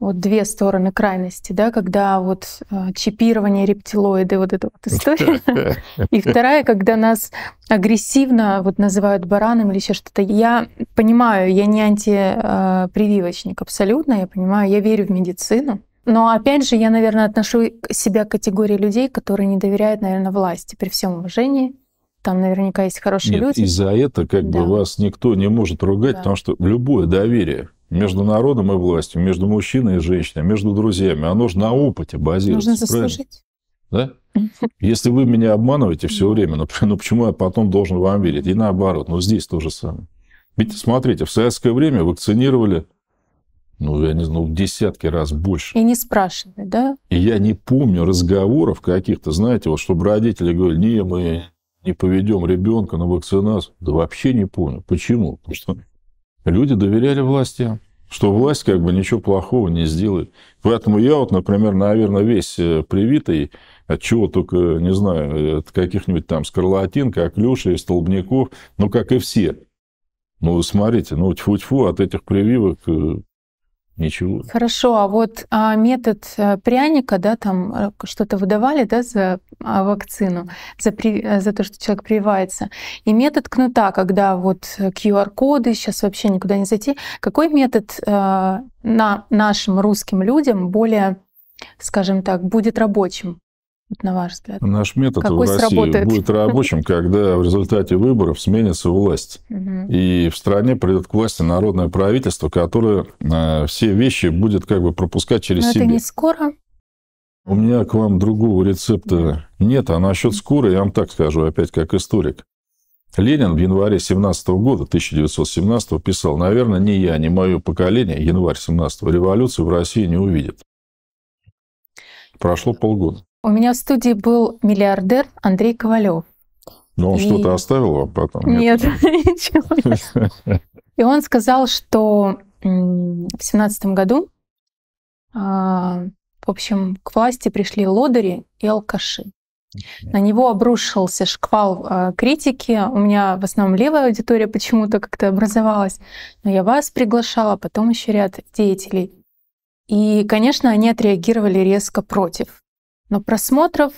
вот две стороны крайности, да, когда вот э, чипирование рептилоиды, вот эта вот история. И вторая, когда нас агрессивно вот называют бараном или еще что-то. Я понимаю, я не антипрививочник э, абсолютно, я понимаю, я верю в медицину. Но опять же, я, наверное, отношу себя к категории людей, которые не доверяют, наверное, власти при всем уважении. Там наверняка есть хорошие Нет, люди. И за это как да. бы вас никто не может ругать, да. потому что любое доверие между народом и властью, между мужчиной и женщиной, между друзьями. Оно же на опыте базируется. Нужно заслужить. Да? Если вы меня обманываете все время, ну, ну почему я потом должен вам верить? И наоборот, ну здесь то же самое. Ведь смотрите, в советское время вакцинировали, ну, я не знаю, в десятки раз больше. И не спрашивали, да? И я не помню разговоров каких-то, знаете, вот чтобы родители говорили, не, мы не поведем ребенка на вакцинацию. Да вообще не помню. Почему? Потому что люди доверяли власти, что власть как бы ничего плохого не сделает. Поэтому я вот, например, наверное, весь э, привитый, от чего только, не знаю, от каких-нибудь там скарлатин, как Леша и Столбняков, ну, как и все. Ну, смотрите, ну, тьфу-тьфу, от этих прививок э, Ничего. Хорошо, а вот а, метод э, пряника, да, там э, что-то выдавали, да, за а, вакцину, за, при, э, за то, что человек прививается. И метод кнута, когда вот QR-коды, сейчас вообще никуда не зайти. Какой метод а, на нашим русским людям более, скажем так, будет рабочим? вот на ваш взгляд? Наш метод Какой в России сработает? будет рабочим, когда в результате выборов сменится власть. Угу. И в стране придет к власти народное правительство, которое э, все вещи будет как бы пропускать через Но себя. это не скоро? У меня к вам другого рецепта нет. А насчет скорой. я вам так скажу, опять как историк. Ленин в январе 17 года, 1917 писал, наверное, не я, не мое поколение, январь 17 революцию в России не увидит. Прошло полгода. У меня в студии был миллиардер Андрей Ковалев. Но ну, он и... что-то оставил об этом? Нет, ничего И он сказал, что в семнадцатом году, а, в общем, к власти пришли лодыри и алкаши. На него обрушился шквал а, критики. У меня в основном левая аудитория почему-то как-то образовалась. Но я вас приглашала, потом еще ряд деятелей. И, конечно, они отреагировали резко против но просмотров,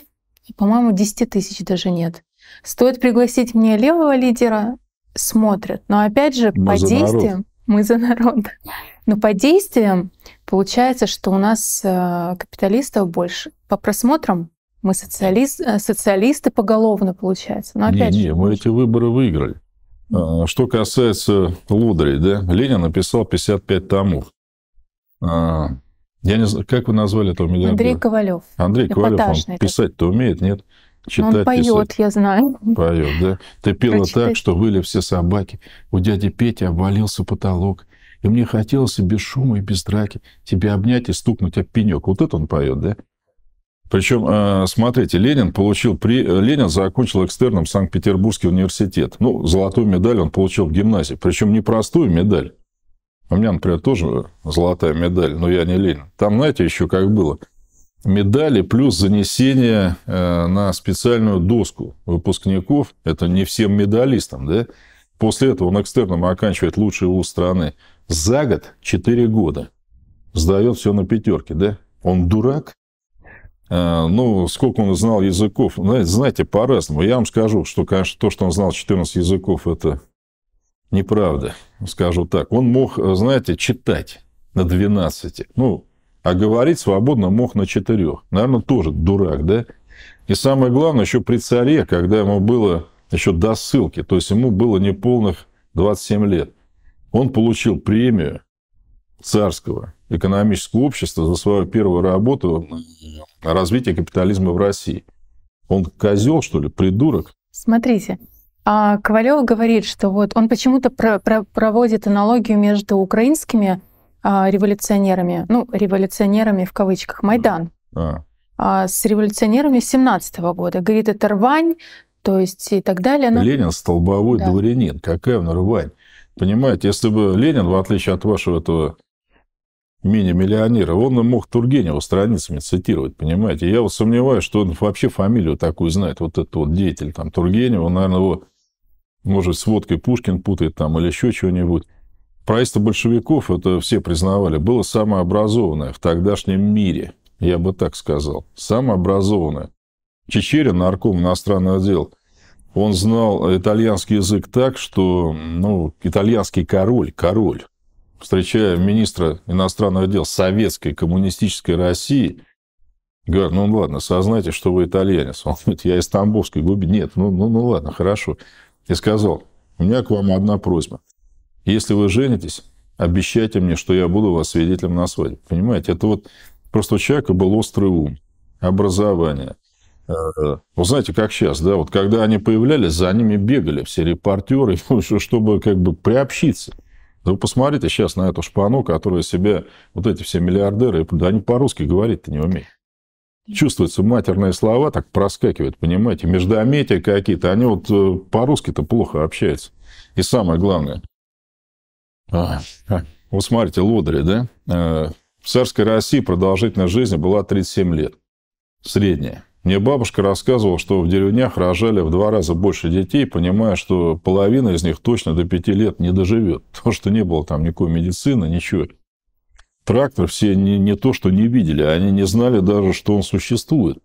по-моему, 10 тысяч даже нет. Стоит пригласить мне левого лидера, смотрят. Но опять же, Мы по действиям... Народ. Мы за народ. Но по действиям получается, что у нас э, капиталистов больше. По просмотрам мы социалист, э, социалисты поголовно, получается. Но опять не, же, не, мы эти выборы выиграли. А, что касается лодырей, да, Ленин написал 55 томов. А, я не знаю, как вы назвали этого миллиардера? Андрей Ковалев. Андрей Ковалев, он писать-то умеет, нет? Ну, Читать, Но он поет, я знаю. Поет, да? Ты пела Прочитай. так, что выли все собаки. У дяди Пети обвалился потолок. И мне хотелось и без шума, и без драки тебя обнять и стукнуть об пенек. Вот это он поет, да? Причем, а, смотрите, Ленин получил при... Ленин закончил экстерном Санкт-Петербургский университет. Ну, золотую медаль он получил в гимназии. Причем не простую медаль, у а меня, например, тоже золотая медаль, но я не Ленин. Там, знаете, еще как было. Медали плюс занесение э, на специальную доску выпускников. Это не всем медалистам, да? После этого он экстерном оканчивает лучший вуз страны. За год 4 года. Сдает все на пятерке, да? Он дурак? Э, ну, сколько он знал языков? Знаете, по-разному. Я вам скажу, что, конечно, то, что он знал 14 языков, это Неправда, скажу так. Он мог, э, знаете, читать на 12. Ну, а говорить свободно мог на 4. Наверное, тоже дурак, да? И самое главное, еще при царе, когда ему было еще до ссылки, то есть ему было неполных 27 лет, он получил премию царского экономического общества за свою первую работу о развитии капитализма в России. Он козел, что ли, придурок? Смотрите, а Ковалев говорит, что вот он почему-то про про проводит аналогию между украинскими а, революционерами, ну, революционерами в кавычках, Майдан, а. А, с революционерами 17 -го года. Говорит, это рвань, то есть и так далее. Но... Ленин столбовой да. дворянин. Какая он рвань? Понимаете, если бы Ленин, в отличие от вашего этого мини-миллионера, он мог Тургенева страницами цитировать, понимаете? Я вот сомневаюсь, что он вообще фамилию такую знает, вот этот вот деятель там Тургенева, он, наверное, его может, с водкой Пушкин путает там или еще чего-нибудь. Правительство большевиков, это все признавали, было самое образованное в тогдашнем мире, я бы так сказал. Самое образованное. Чечерин, арком иностранных дел, он знал итальянский язык так, что, ну, итальянский король, король, встречая министра иностранных дел советской коммунистической России, говорит, ну ладно, сознайте, что вы итальянец. Он говорит, я из Тамбовской губернии. Нет, ну, ну, ну ладно, хорошо и сказал, у меня к вам одна просьба. Если вы женитесь, обещайте мне, что я буду вас свидетелем на свадьбе. Понимаете, это вот просто у человека был острый ум, образование. Э, э, вы знаете, как сейчас, да, вот когда они появлялись, за ними бегали все репортеры, чтобы как бы приобщиться. Да вы посмотрите сейчас на эту шпану, которая себя, вот эти все миллиардеры, да они по-русски говорить-то не умеют чувствуется матерные слова так проскакивают, понимаете, междометия какие-то, они вот э, по-русски-то плохо общаются. И самое главное, а, а, вот смотрите, лодыри, да? Э, в царской России продолжительность жизни была 37 лет, средняя. Мне бабушка рассказывала, что в деревнях рожали в два раза больше детей, понимая, что половина из них точно до пяти лет не доживет, потому что не было там никакой медицины, ничего трактор все не, не то, что не видели, они не знали даже, что он существует.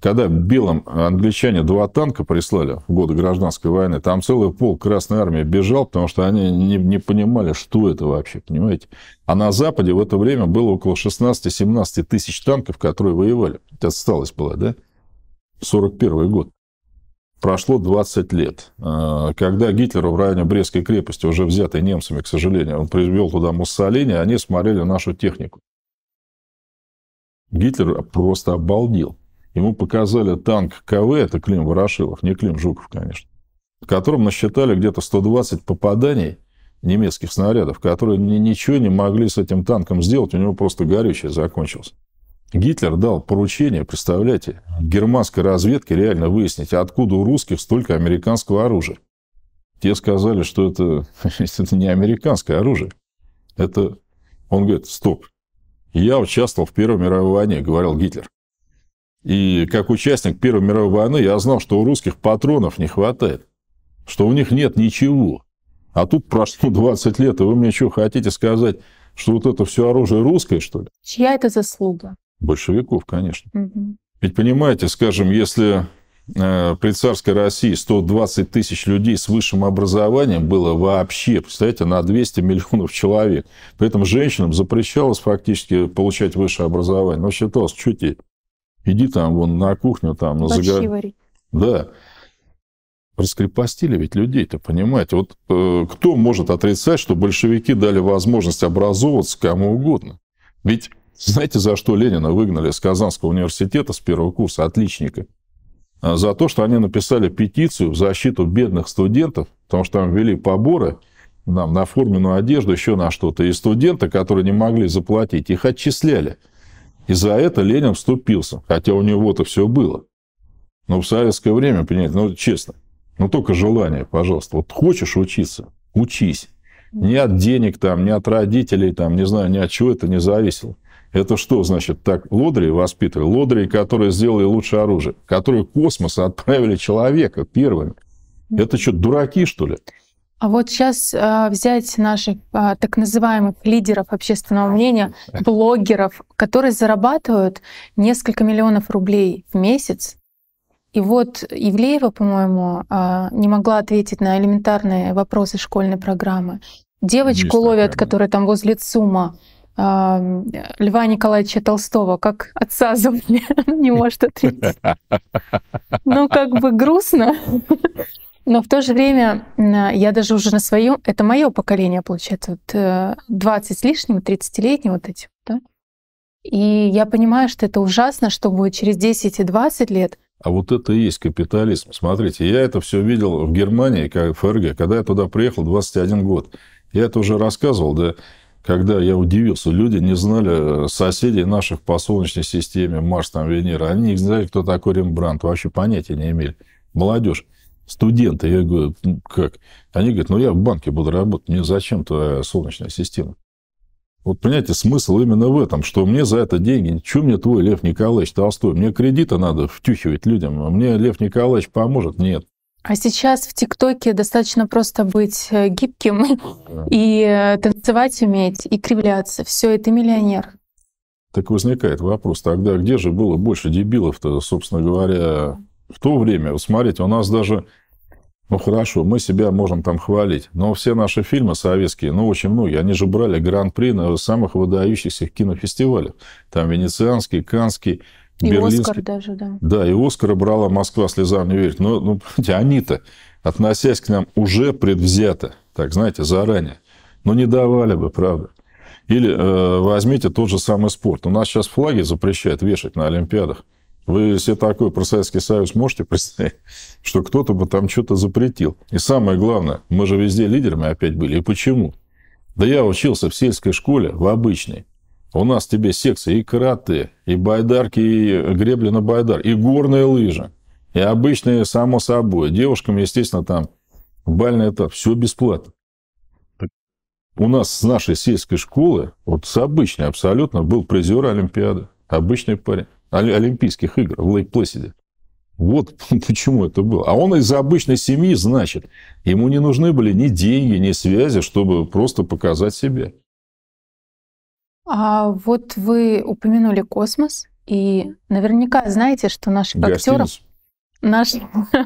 Когда белым англичане два танка прислали в годы гражданской войны, там целый полк Красной Армии бежал, потому что они не, не понимали, что это вообще, понимаете? А на Западе в это время было около 16-17 тысяч танков, которые воевали. Это отсталость была, да? 41 год прошло 20 лет. А, когда Гитлеру в районе Брестской крепости, уже взятый немцами, к сожалению, он привел туда Муссолини, они смотрели нашу технику. Гитлер просто обалдел. Ему показали танк КВ, это Клим Ворошилов, не Клим Жуков, конечно, в котором насчитали где-то 120 попаданий немецких снарядов, которые ничего не могли с этим танком сделать, у него просто горючее закончилось. Гитлер дал поручение, представляете, германской разведке реально выяснить, откуда у русских столько американского оружия. Те сказали, что это, это не американское оружие. Это, он говорит, стоп, я участвовал в Первой мировой войне, говорил Гитлер. И как участник Первой мировой войны я знал, что у русских патронов не хватает, что у них нет ничего. А тут прошло 20 лет, и вы мне что хотите сказать, что вот это все оружие русское, что ли? Чья это заслуга? Большевиков, конечно. Угу. Ведь понимаете, скажем, если э, при царской России 120 тысяч людей с высшим образованием было вообще, представляете, на 200 миллионов человек. При этом женщинам запрещалось фактически получать высшее образование. Но считалось, что тебе, иди там вон на кухню, там на загородную. Да. Раскрепостили ведь людей-то, понимаете. Вот э, кто может отрицать, что большевики дали возможность образовываться кому угодно? Ведь знаете, за что Ленина выгнали из Казанского университета с первого курса отличника? А за то, что они написали петицию в защиту бедных студентов, потому что там ввели поборы нам, на форменную одежду, еще на что-то. И студенты, которые не могли заплатить, их отчисляли. И за это Ленин вступился, хотя у него-то все было. Но в советское время, понимаете, ну честно, ну только желание, пожалуйста. Вот хочешь учиться, учись. Ни от денег там, ни от родителей там, не знаю, ни от чего это не зависело. Это что значит так? Лодри воспитывали. Лодри, которые сделали лучшее оружие. Которые в космос отправили человека первыми. Это что, дураки, что ли? А вот сейчас а, взять наших а, так называемых лидеров общественного мнения, блогеров, которые зарабатывают несколько миллионов рублей в месяц. И вот Евлеева, по-моему, а, не могла ответить на элементарные вопросы школьной программы. Девочку Есть ловят, такая, да. которая там возле ЦУМа Льва Николаевича Толстого, как отца зомби, не может отрицать. Ну, как бы грустно. Но в то же время я даже уже на свою, это мое поколение, получается, вот 20 э, с лишним, 30-летние вот эти. Да? И я понимаю, что это ужасно, что будет через 10 и 20 лет. А вот это и есть капитализм. Смотрите, я это все видел в Германии, как в ФРГ, когда я туда приехал 21 год. Я это уже рассказывал, да, когда я удивился, люди не знали э, соседей наших по Солнечной системе, Марс, там, Венера. Они не знали, кто такой Рембрандт, вообще понятия не имели. Молодежь, студенты, я говорю, как? Они говорят, ну я в банке буду работать, мне зачем твоя Солнечная система? Вот понимаете, смысл именно в этом, что мне за это деньги, чем мне твой Лев Николаевич Толстой, мне кредиты надо втюхивать людям, мне Лев Николаевич поможет, нет. А сейчас в ТикТоке достаточно просто быть э, гибким и э, танцевать уметь, и кривляться. Все, это миллионер. Так возникает вопрос, тогда где же было больше дебилов-то, собственно говоря, в то время? Смотрите, у нас даже, ну хорошо, мы себя можем там хвалить, но все наши фильмы советские, ну очень многие, они же брали гран-при на самых выдающихся кинофестивалях. Там венецианский, канский, и Берлинский... Оскар даже, да. Да, и Оскара брала «Москва слезам не верит». Но, ну, они-то, относясь к нам уже предвзято, так, знаете, заранее, но не давали бы, правда. Или э, возьмите тот же самый спорт. У нас сейчас флаги запрещают вешать на Олимпиадах. Вы себе такой про Советский Союз можете представить, что кто-то бы там что-то запретил. И самое главное, мы же везде лидерами опять были. И почему? Да я учился в сельской школе, в обычной. У нас тебе секция и караты и байдарки, и гребли на байдар, и горные лыжи и обычные, само собой. Девушкам, естественно, там бальный этап. Все бесплатно. Так. У нас с нашей сельской школы, вот с обычной абсолютно, был призер Олимпиады. Обычный парень. Олимпийских игр в Лейк-Плэсиде. Вот почему это было. А он из обычной семьи, значит, ему не нужны были ни деньги, ни связи, чтобы просто показать себя. А вот вы упомянули космос, и наверняка знаете, что наших актеров наш,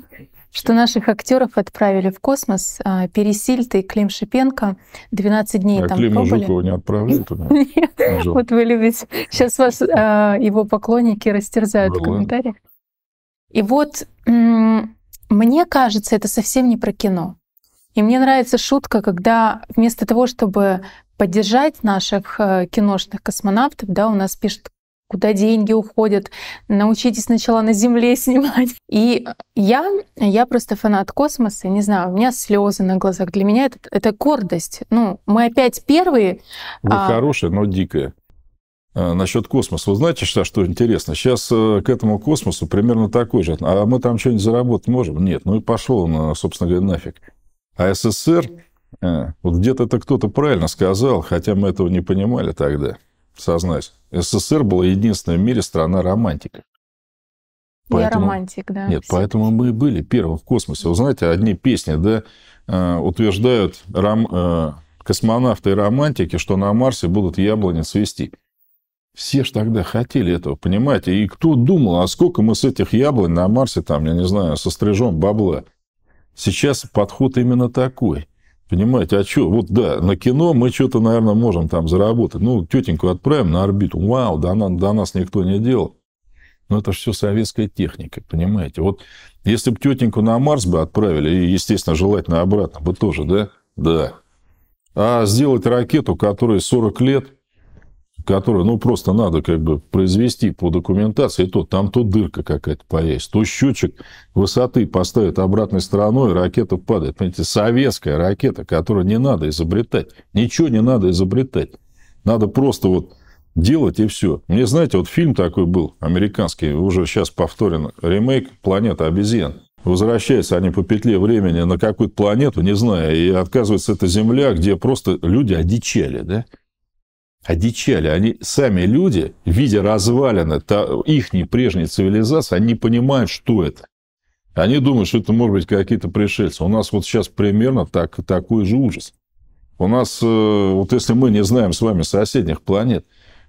что наших актеров отправили в космос. А, Пересильд и Клим Шипенко 12 дней а там Клима пробыли. Жукова не отправили туда? Нет, вот вы любите. Сейчас вас а, его поклонники растерзают в ну комментариях. И вот мне кажется, это совсем не про кино. И мне нравится шутка, когда вместо того, чтобы поддержать наших э, киношных космонавтов, да, у нас пишут, куда деньги уходят, научитесь сначала на Земле снимать. И я, я просто фанат космоса, не знаю, у меня слезы на глазах. Для меня это, это гордость. Ну, мы опять первые. Вы а... хорошие, но дикая. А, насчет космоса. Вы знаете, что, что интересно? Сейчас э, к этому космосу примерно такой же. А мы там что-нибудь заработать можем? Нет. Ну и пошел он, собственно говоря, нафиг. А СССР, э, вот где-то это кто-то правильно сказал, хотя мы этого не понимали тогда, сознаюсь. СССР была единственная в мире страна романтика. Поэтому, Я романтик, да. Нет, поэтому мы были первым в космосе. Вы знаете, одни песни, да, э, утверждают ром, э, космонавты и романтики, что на Марсе будут яблони цвести. Все ж тогда хотели этого, понимаете? И кто думал, а сколько мы с этих яблонь на Марсе, там, я не знаю, со стрижом, бабла? Сейчас подход именно такой. Понимаете, а что? Вот да, на кино мы что-то, наверное, можем там заработать. Ну, тетеньку отправим на орбиту. Вау, до, нас, до нас никто не делал. Но это все советская техника, понимаете. Вот если бы тетеньку на Марс бы отправили, и, естественно, желательно обратно бы тоже, да? Да. А сделать ракету, которая 40 лет, которую, ну, просто надо как бы произвести по документации, то там то дырка какая-то появится, то счетчик высоты поставит обратной стороной, ракета падает. Понимаете, советская ракета, которую не надо изобретать. Ничего не надо изобретать. Надо просто вот делать и все. Мне, знаете, вот фильм такой был, американский, уже сейчас повторен, ремейк «Планета обезьян». Возвращаются они по петле времени на какую-то планету, не знаю, и отказывается эта Земля, где просто люди одичали, да? одичали. Они сами люди, видя развалины их прежней цивилизации, они не понимают, что это. Они думают, что это может быть какие-то пришельцы. У нас вот сейчас примерно так, такой же ужас. У нас, э, вот если мы не знаем с вами соседних планет,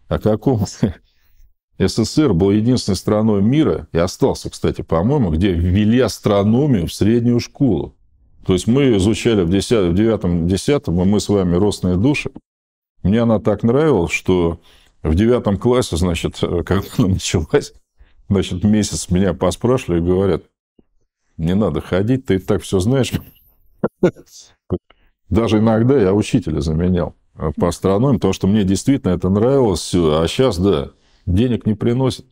о каком СССР был единственной страной мира, и остался, кстати, по-моему, где ввели астрономию в среднюю школу. То есть мы изучали в 9-10, и мы с вами родственные души, мне она так нравилась, что в девятом классе, значит, э, когда она началась, значит, месяц меня поспрашивали и говорят, не надо ходить, ты и так все знаешь. Даже иногда я учителя заменял э, по астрономии, потому что мне действительно это нравилось все. А сейчас, да, денег не приносит.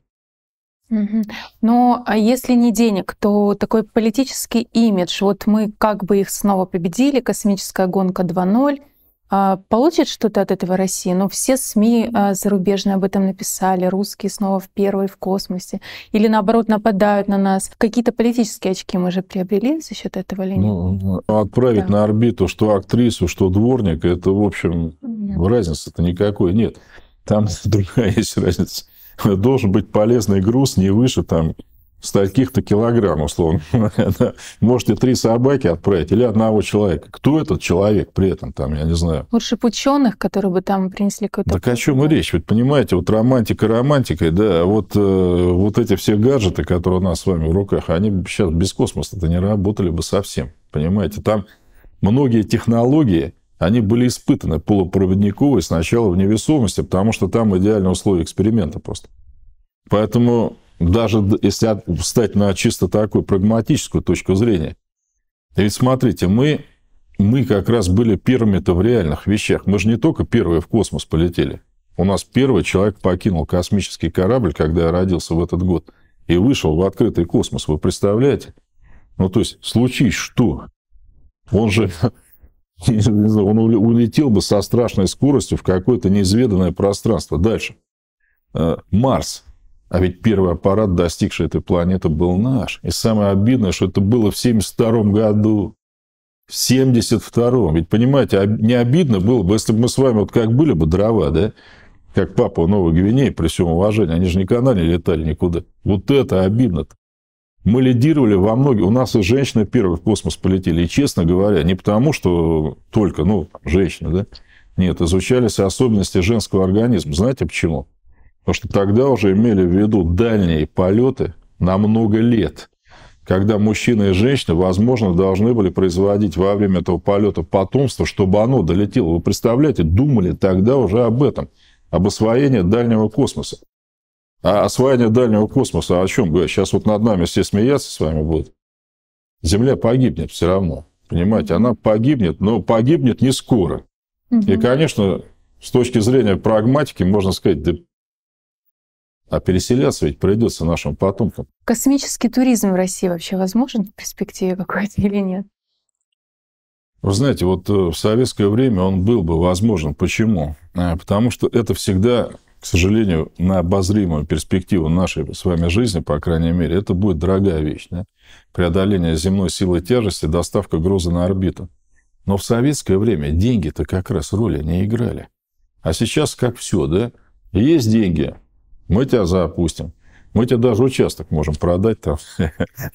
Но а если не денег, то такой политический имидж. Вот мы как бы их снова победили, космическая гонка 2.0. А, получит что-то от этого Россия? но ну, все СМИ а, зарубежные об этом написали, русские снова в первой в космосе. Или наоборот нападают на нас. Какие-то политические очки мы же приобрели за счет этого или ну, ну, отправить да. на орбиту что актрису, что дворник, это, в общем, нет. разницы-то никакой нет. Там другая есть разница. Должен быть полезный груз не выше там с таких-то килограмм, условно Можете три собаки отправить или одного человека. Кто этот человек при этом, там, я не знаю. Лучше бы ученых, которые бы там принесли какой-то... Так о чем и речь? Ведь понимаете, вот романтика романтикой, да, а вот, э, вот эти все гаджеты, которые у нас с вами в руках, они сейчас без космоса-то не работали бы совсем. Понимаете, там многие технологии, они были испытаны полупроводниковые сначала в невесомости, потому что там идеальные условия эксперимента просто. Поэтому даже если встать на чисто такую прагматическую точку зрения. Ведь смотрите, мы, мы как раз были первыми-то в реальных вещах. Мы же не только первые в космос полетели. У нас первый человек покинул космический корабль, когда я родился в этот год, и вышел в открытый космос. Вы представляете? Ну, то есть, случись что? Он же он улетел бы со страшной скоростью в какое-то неизведанное пространство. Дальше. Э, Марс. А ведь первый аппарат, достигший этой планеты, был наш. И самое обидное, что это было в 1972 году. В 72-м. Ведь, понимаете, не обидно было бы, если бы мы с вами вот как были бы дрова, да? Как папа у Новой Гвинеи, при всем уважении. Они же никогда не летали никуда. Вот это обидно-то. Мы лидировали во многих. У нас и женщины первые в космос полетели. И, честно говоря, не потому, что только, ну, женщины, да? Нет, изучались особенности женского организма. Знаете почему? Потому что тогда уже имели в виду дальние полеты на много лет, когда мужчина и женщина, возможно, должны были производить во время этого полета потомство, чтобы оно долетело. Вы представляете, думали тогда уже об этом, об освоении дальнего космоса. А освоение дальнего космоса о чем говорят? Сейчас вот над нами все смеяться с вами будут. Земля погибнет все равно. Понимаете, она погибнет, но погибнет не скоро. Угу. И, конечно, с точки зрения прагматики можно сказать, да а переселяться ведь придется нашим потомкам. Космический туризм в России вообще возможен в перспективе какой-то или нет? Вы знаете, вот э, в советское время он был бы возможен. Почему? А, потому что это всегда, к сожалению, на обозримую перспективу нашей с вами жизни, по крайней мере, это будет дорогая вещь. Да? Преодоление земной силы тяжести, доставка груза на орбиту. Но в советское время деньги-то как раз роли не играли. А сейчас как все, да? Есть деньги, мы тебя запустим. Мы тебе даже участок можем продать там.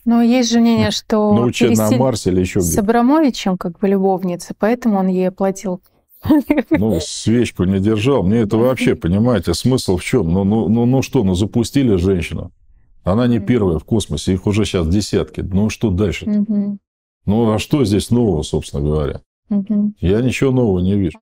Но есть же мнение, что на, Уче, на Марсе или еще где. с Абрамовичем как бы любовница, поэтому он ей оплатил. Ну, свечку не держал. Мне это вообще, понимаете, смысл в чем? Ну, ну, ну, ну что, ну запустили женщину. Она не первая в космосе, их уже сейчас десятки. Ну а что дальше? Угу. Ну а что здесь нового, собственно говоря? Угу. Я ничего нового не вижу.